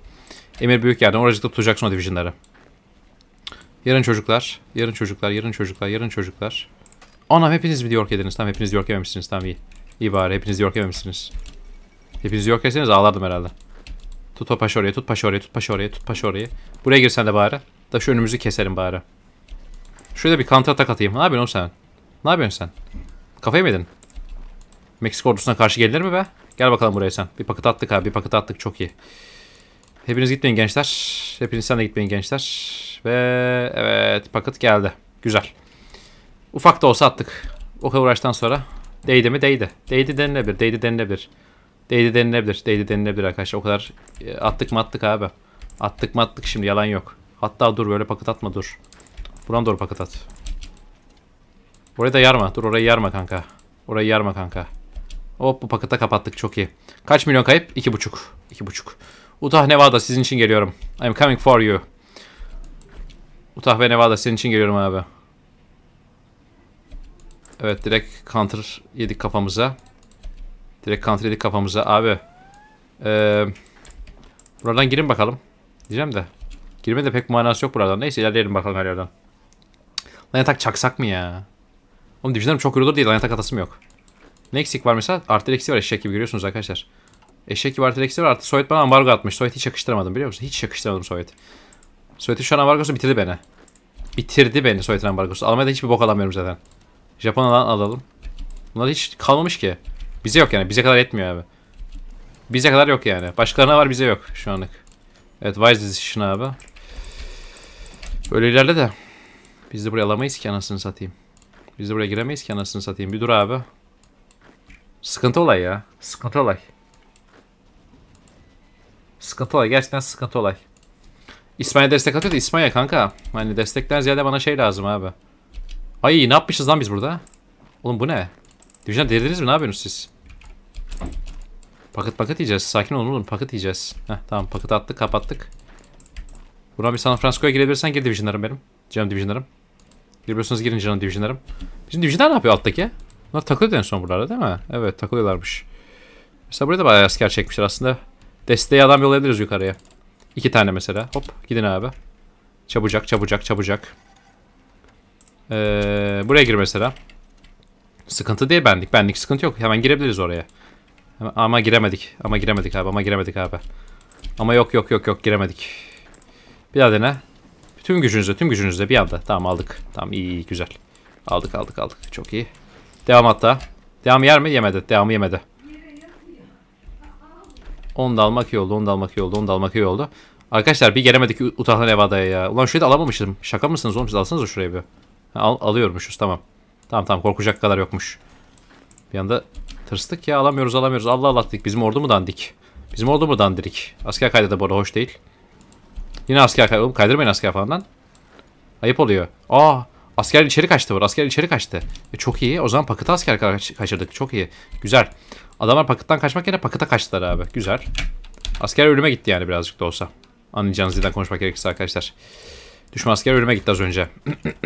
Emir büyük yerden oracı tutacaksın o divisionları. Yarın çocuklar. Yarın çocuklar. Yarın çocuklar. Yarın çocuklar. Anam hepiniz mi York ediniz? Tamam hepiniz York yememişsiniz. Tamam iyi. İyi bari hepiniz York yememişsiniz. Hepiniz York yeseniz ağlardım herhalde. Tut o paşa oraya. Tut paşa oraya. Tut paşa oraya. Tut paşa oraya. Buraya girsen de bari. Da şu önümüzü keselim bari. Şurada bir kantra tak atayım. Ne yapıyorsun oğlum sen? Ne yapıyorsun sen? Kafayı mı yedin? Meksika ordusuna karşı gelir mi be? Gel bakalım buraya sen. Bir paket attık abi. Bir paket attık. Çok iyi. Hepiniz gitmeyin gençler. Hepiniz sen de gitmeyin gençler. Ve evet paket geldi. Güzel. Ufak da olsa attık. O kadar uğraştan sonra. Değdi mi? Değdi. Değdi denilebilir. Değdi denilebilir. Değdi denilebilir. Değdi denilebilir arkadaşlar. O kadar e, attık mı attık abi. Attık mı attık şimdi yalan yok. Hatta dur böyle paket atma dur. Buran doğru paket at. Orayı da yarma. Dur orayı yarma kanka. Orayı yarma kanka. Hop bu pakıta kapattık çok iyi. Kaç milyon kayıp? 2,5. 2,5. Utah Nevada sizin için geliyorum. I'm coming for you. Utah ve Nevada senin için geliyorum abi. Evet direkt counter yedik kafamıza. Direkt counter yedik kafamıza abi. Ee, buradan girin bakalım. Diyeceğim de. Girme de pek manası yok buradan. Neyse ilerleyelim bakalım her yerden. Lan çaksak mı ya? Oğlum divisionlarım çok yorulur değil. Lan yatak atasım yok. Ne eksik var mesela? Artı eksi var eşek gibi görüyorsunuz arkadaşlar. Eşek gibi artı eksi var. Artı Sovyet bana ambargo atmış. Sovyet hiç yakıştıramadım biliyor musun? Hiç yakıştıramadım Sovyet. Sovyet'in şu an ambargosu bitirdi beni. Bitirdi beni Sovyet'in ambargosu. Almanya'da hiçbir bok alamıyorum zaten. Japonya'dan alalım. Bunlar hiç kalmamış ki. Bize yok yani. Bize kadar yetmiyor abi. Bize kadar yok yani. Başkalarına var bize yok şu anlık. Evet wise decision abi. Böyle ilerle de. Biz de buraya alamayız ki anasını satayım. Biz de buraya giremeyiz ki anasını satayım. Bir dur abi. Sıkıntı olay ya. Sıkıntı olay. Sıkıntı olay. Gerçekten sıkıntı olay. İsmail'e destek atıyor da İsmail'e kanka. Hani destekler ziyade bana şey lazım abi. Ay ne yapmışız lan biz burada? Oğlum bu ne? Division derdiniz mi? Ne yapıyorsunuz siz? Paket paket yiyeceğiz. Sakin olun oğlum. Paket yiyeceğiz. Heh, tamam paket attık kapattık. Buradan bir San Francisco'ya girebilirsen gir Division'larım benim. Canım Division'larım. Giriyorsunuz girin canım Division'larım. Bizim Division'lar ne yapıyor alttaki? Bunlar takılıyordu en son buralarda değil mi? Evet takılıyorlarmış. Mesela burada da bayağı asker çekmişler aslında. Desteği adam yollayabiliriz yukarıya. İki tane mesela. Hop gidin abi. Çabucak çabucak çabucak. Ee, buraya gir mesela. Sıkıntı değil benlik. Benlik sıkıntı yok. Hemen girebiliriz oraya. Ama giremedik. Ama giremedik abi. Ama giremedik abi. Ama yok yok yok yok giremedik. Bir daha dene. Tüm gücünüzle tüm gücünüzle bir anda. Tamam aldık. Tamam iyi iyi güzel. Aldık aldık aldık. Çok iyi. Devam hatta. Devam yer mi? Yemedi. Devamı yemedi. Onu da almak iyi oldu. Onu da almak iyi oldu. Onu da almak iyi oldu. Arkadaşlar bir gelemedik Utah'la Nevada'ya ya. Ulan şurayı da alamamıştım. Şaka mısınız oğlum? Siz alsanıza şuraya bir. Ha, al alıyormuşuz tamam. Tamam tamam korkacak kadar yokmuş. Bir anda tırstık ya alamıyoruz alamıyoruz. Allah Allah dedik. Bizim ordu mu dandik? Bizim ordu mu dandirik? Asker kaydı da bu arada hoş değil. Yine asker kaydı. Oğlum kaydırmayın asker falandan. Ayıp oluyor. Aa Asker içeri kaçtı var. Asker içeri kaçtı. E, çok iyi. O zaman pakıta asker kaç kaçırdık. Çok iyi. Güzel. Adamlar pakıttan kaçmak yerine pakıta kaçtılar abi. Güzel. Asker ölüme gitti yani birazcık da olsa. Anlayacağınız dilden konuşmak gerekirse arkadaşlar. Düşman asker ölüme gitti az önce.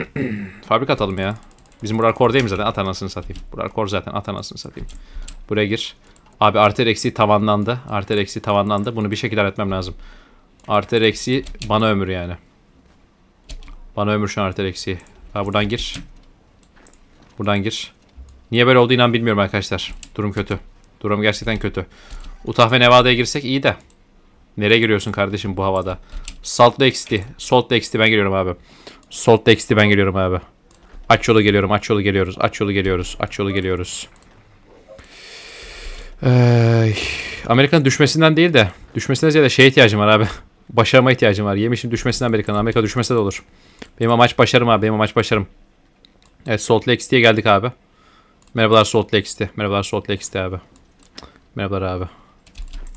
Fabrika atalım ya. Bizim buralar kor değil mi zaten? At anasını satayım. Buralar kor zaten. At anasını satayım. Buraya gir. Abi artı eksi tavanlandı. Artı eksi tavanlandı. Bunu bir şekilde halletmem lazım. Artı eksi bana ömür yani. Bana ömür şu an eksiği. Ha buradan gir. Buradan gir. Niye böyle oldu inan bilmiyorum arkadaşlar. Durum kötü. Durum gerçekten kötü. Utah ve Nevada'ya girsek iyi de. Nereye giriyorsun kardeşim bu havada? Salt Lake City. Salt Lake City ben geliyorum abi. Salt Lake City ben geliyorum abi. Aç yolu geliyorum. Aç yolu geliyoruz. Aç yolu geliyoruz. Aç yolu geliyoruz. Ee, Amerika'nın düşmesinden değil de düşmesine ziyade şey ihtiyacım var abi. Başarıma ihtiyacım var. Yemişim düşmesinden beri kanal. Amerika düşmese de olur. Benim amaç başarım abi. Benim amaç başarım. Evet Salt Lake City'ye geldik abi. Merhabalar Salt Lake City. Merhabalar Salt Lake City abi. Merhabalar abi.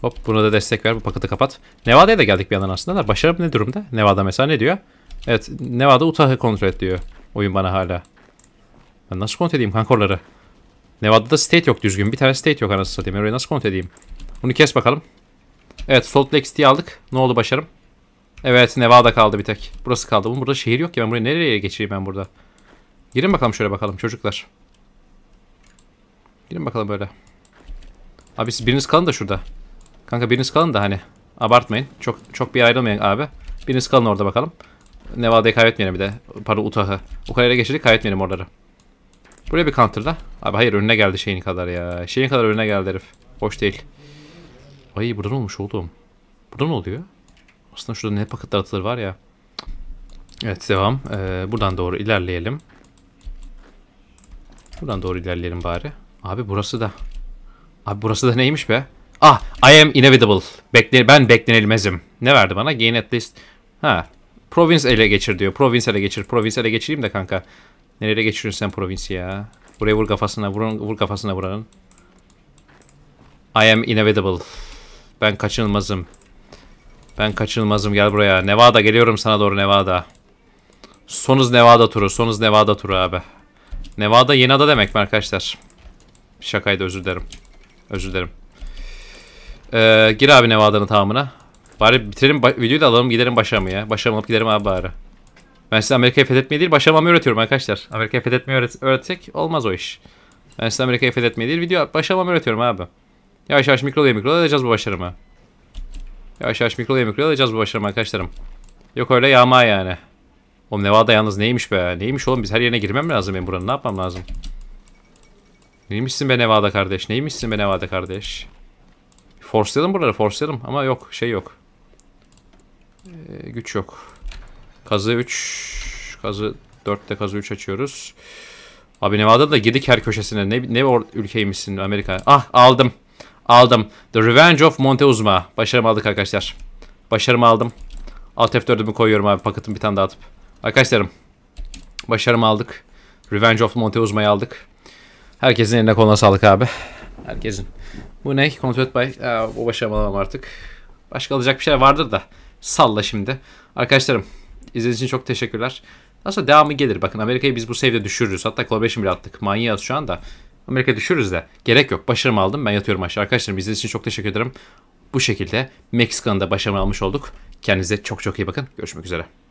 Hop buna da destek ver. Bu paketi kapat. Nevada'ya da geldik bir yandan aslında da. Başarım ne durumda? Nevada mesela ne diyor? Evet Nevada Utah'ı kontrol et diyor. Oyun bana hala. Ben nasıl kontrol edeyim kankorları? Nevada'da state yok düzgün. Bir tane state yok anasını satayım. Ben orayı nasıl kontrol edeyim? Bunu kes bakalım. Evet Salt Lake City'yi aldık. Ne oldu başarım? Evet Nevada kaldı bir tek. Burası kaldı. Bu burada şehir yok ki. Ben burayı nereye geçireyim ben burada? Girin bakalım şöyle bakalım çocuklar. Girin bakalım böyle. Abi siz biriniz kalın da şurada. Kanka biriniz kalın da hani. Abartmayın. Çok çok bir ayrılmayın abi. Biriniz kalın orada bakalım. Nevada'yı kaybetmeyelim bir de. Pardon Utah'ı. Ukrayna'ya geçirdik kaybetmeyelim oraları. Buraya bir counter'la. Abi hayır önüne geldi şeyin kadar ya. Şeyin kadar önüne geldi herif. Hoş değil. Ay burada ne olmuş oğlum? Burada ne oluyor? Aslında şurada ne paketler atılır var ya. Evet devam. Ee, buradan doğru ilerleyelim. Buradan doğru ilerleyelim bari. Abi burası da. Abi burası da neymiş be? Ah I am inevitable. Bekle, ben beklenilmezim. Ne verdi bana? Gain at least. Ha. Province ele geçir diyor. Province ele geçir. Province ele geçireyim de kanka. Nereye geçiriyorsun sen province ya? Buraya vur kafasına. Vurun, vur kafasına buranın. I am inevitable. Ben kaçınılmazım. Ben kaçınılmazım gel buraya. Nevada geliyorum sana doğru Nevada. Sonuz Nevada turu. Sonuz Nevada turu abi. Nevada yeni ada demek mi arkadaşlar? Şakaydı özür dilerim. Özür dilerim. Ee, gir abi Nevada'nın tamamına. Bari bitirelim videoyu da alalım gidelim başa ya? Başa alıp gidelim abi bari. Ben size Amerika'yı fethetmeyi değil başa öğretiyorum arkadaşlar. Amerika'yı fethetmeyi öğret öğretsek olmaz o iş. Ben size Amerika'yı fethetmeyi değil video başa öğretiyorum abi. Yavaş yavaş mikrolaya mikrolaya alacağız bu başarımı. Yavaş yavaş mikrolaya mikrolaya alacağız bu başarımı arkadaşlarım. Yok öyle yağma yani. Oğlum Nevada yalnız neymiş be? Neymiş oğlum biz her yerine girmem lazım benim buranın ne yapmam lazım? Neymişsin be Nevada kardeş? Neymişsin be Nevada kardeş? Forcelayalım buraları forcelayalım ama yok şey yok. Ee, güç yok. Kazı 3. Kazı 4'te kazı 3 açıyoruz. Abi Nevada'da da girdik her köşesine. Ne, ne ülkeymişsin Amerika. Ah aldım. Aldım. The Revenge of Montezuma. Başarımı aldık arkadaşlar. Başarımı aldım. Alt F4'ümü koyuyorum abi paketimi bir tane dağıtıp. Arkadaşlarım. Başarımı aldık. Revenge of Montezuma'yı aldık. Herkesin eline koluna sağlık abi. Herkesin. Bu ne? Kontrol by... Aa, bu başarımı alamam artık. Başka alacak bir şey vardır da. Salla şimdi. Arkadaşlarım. İzlediğiniz için çok teşekkürler. nasıl devamı gelir. Bakın Amerika'yı biz bu seviyede düşürürüz. Hatta collaboration bile attık. Manyağız şu anda. Amerika düşürürüz de. Gerek yok. Başarımı aldım. Ben yatıyorum aşağı. Arkadaşlarım izlediğiniz için çok teşekkür ederim. Bu şekilde Meksika'nın da başarımı almış olduk. Kendinize çok çok iyi bakın. Görüşmek üzere.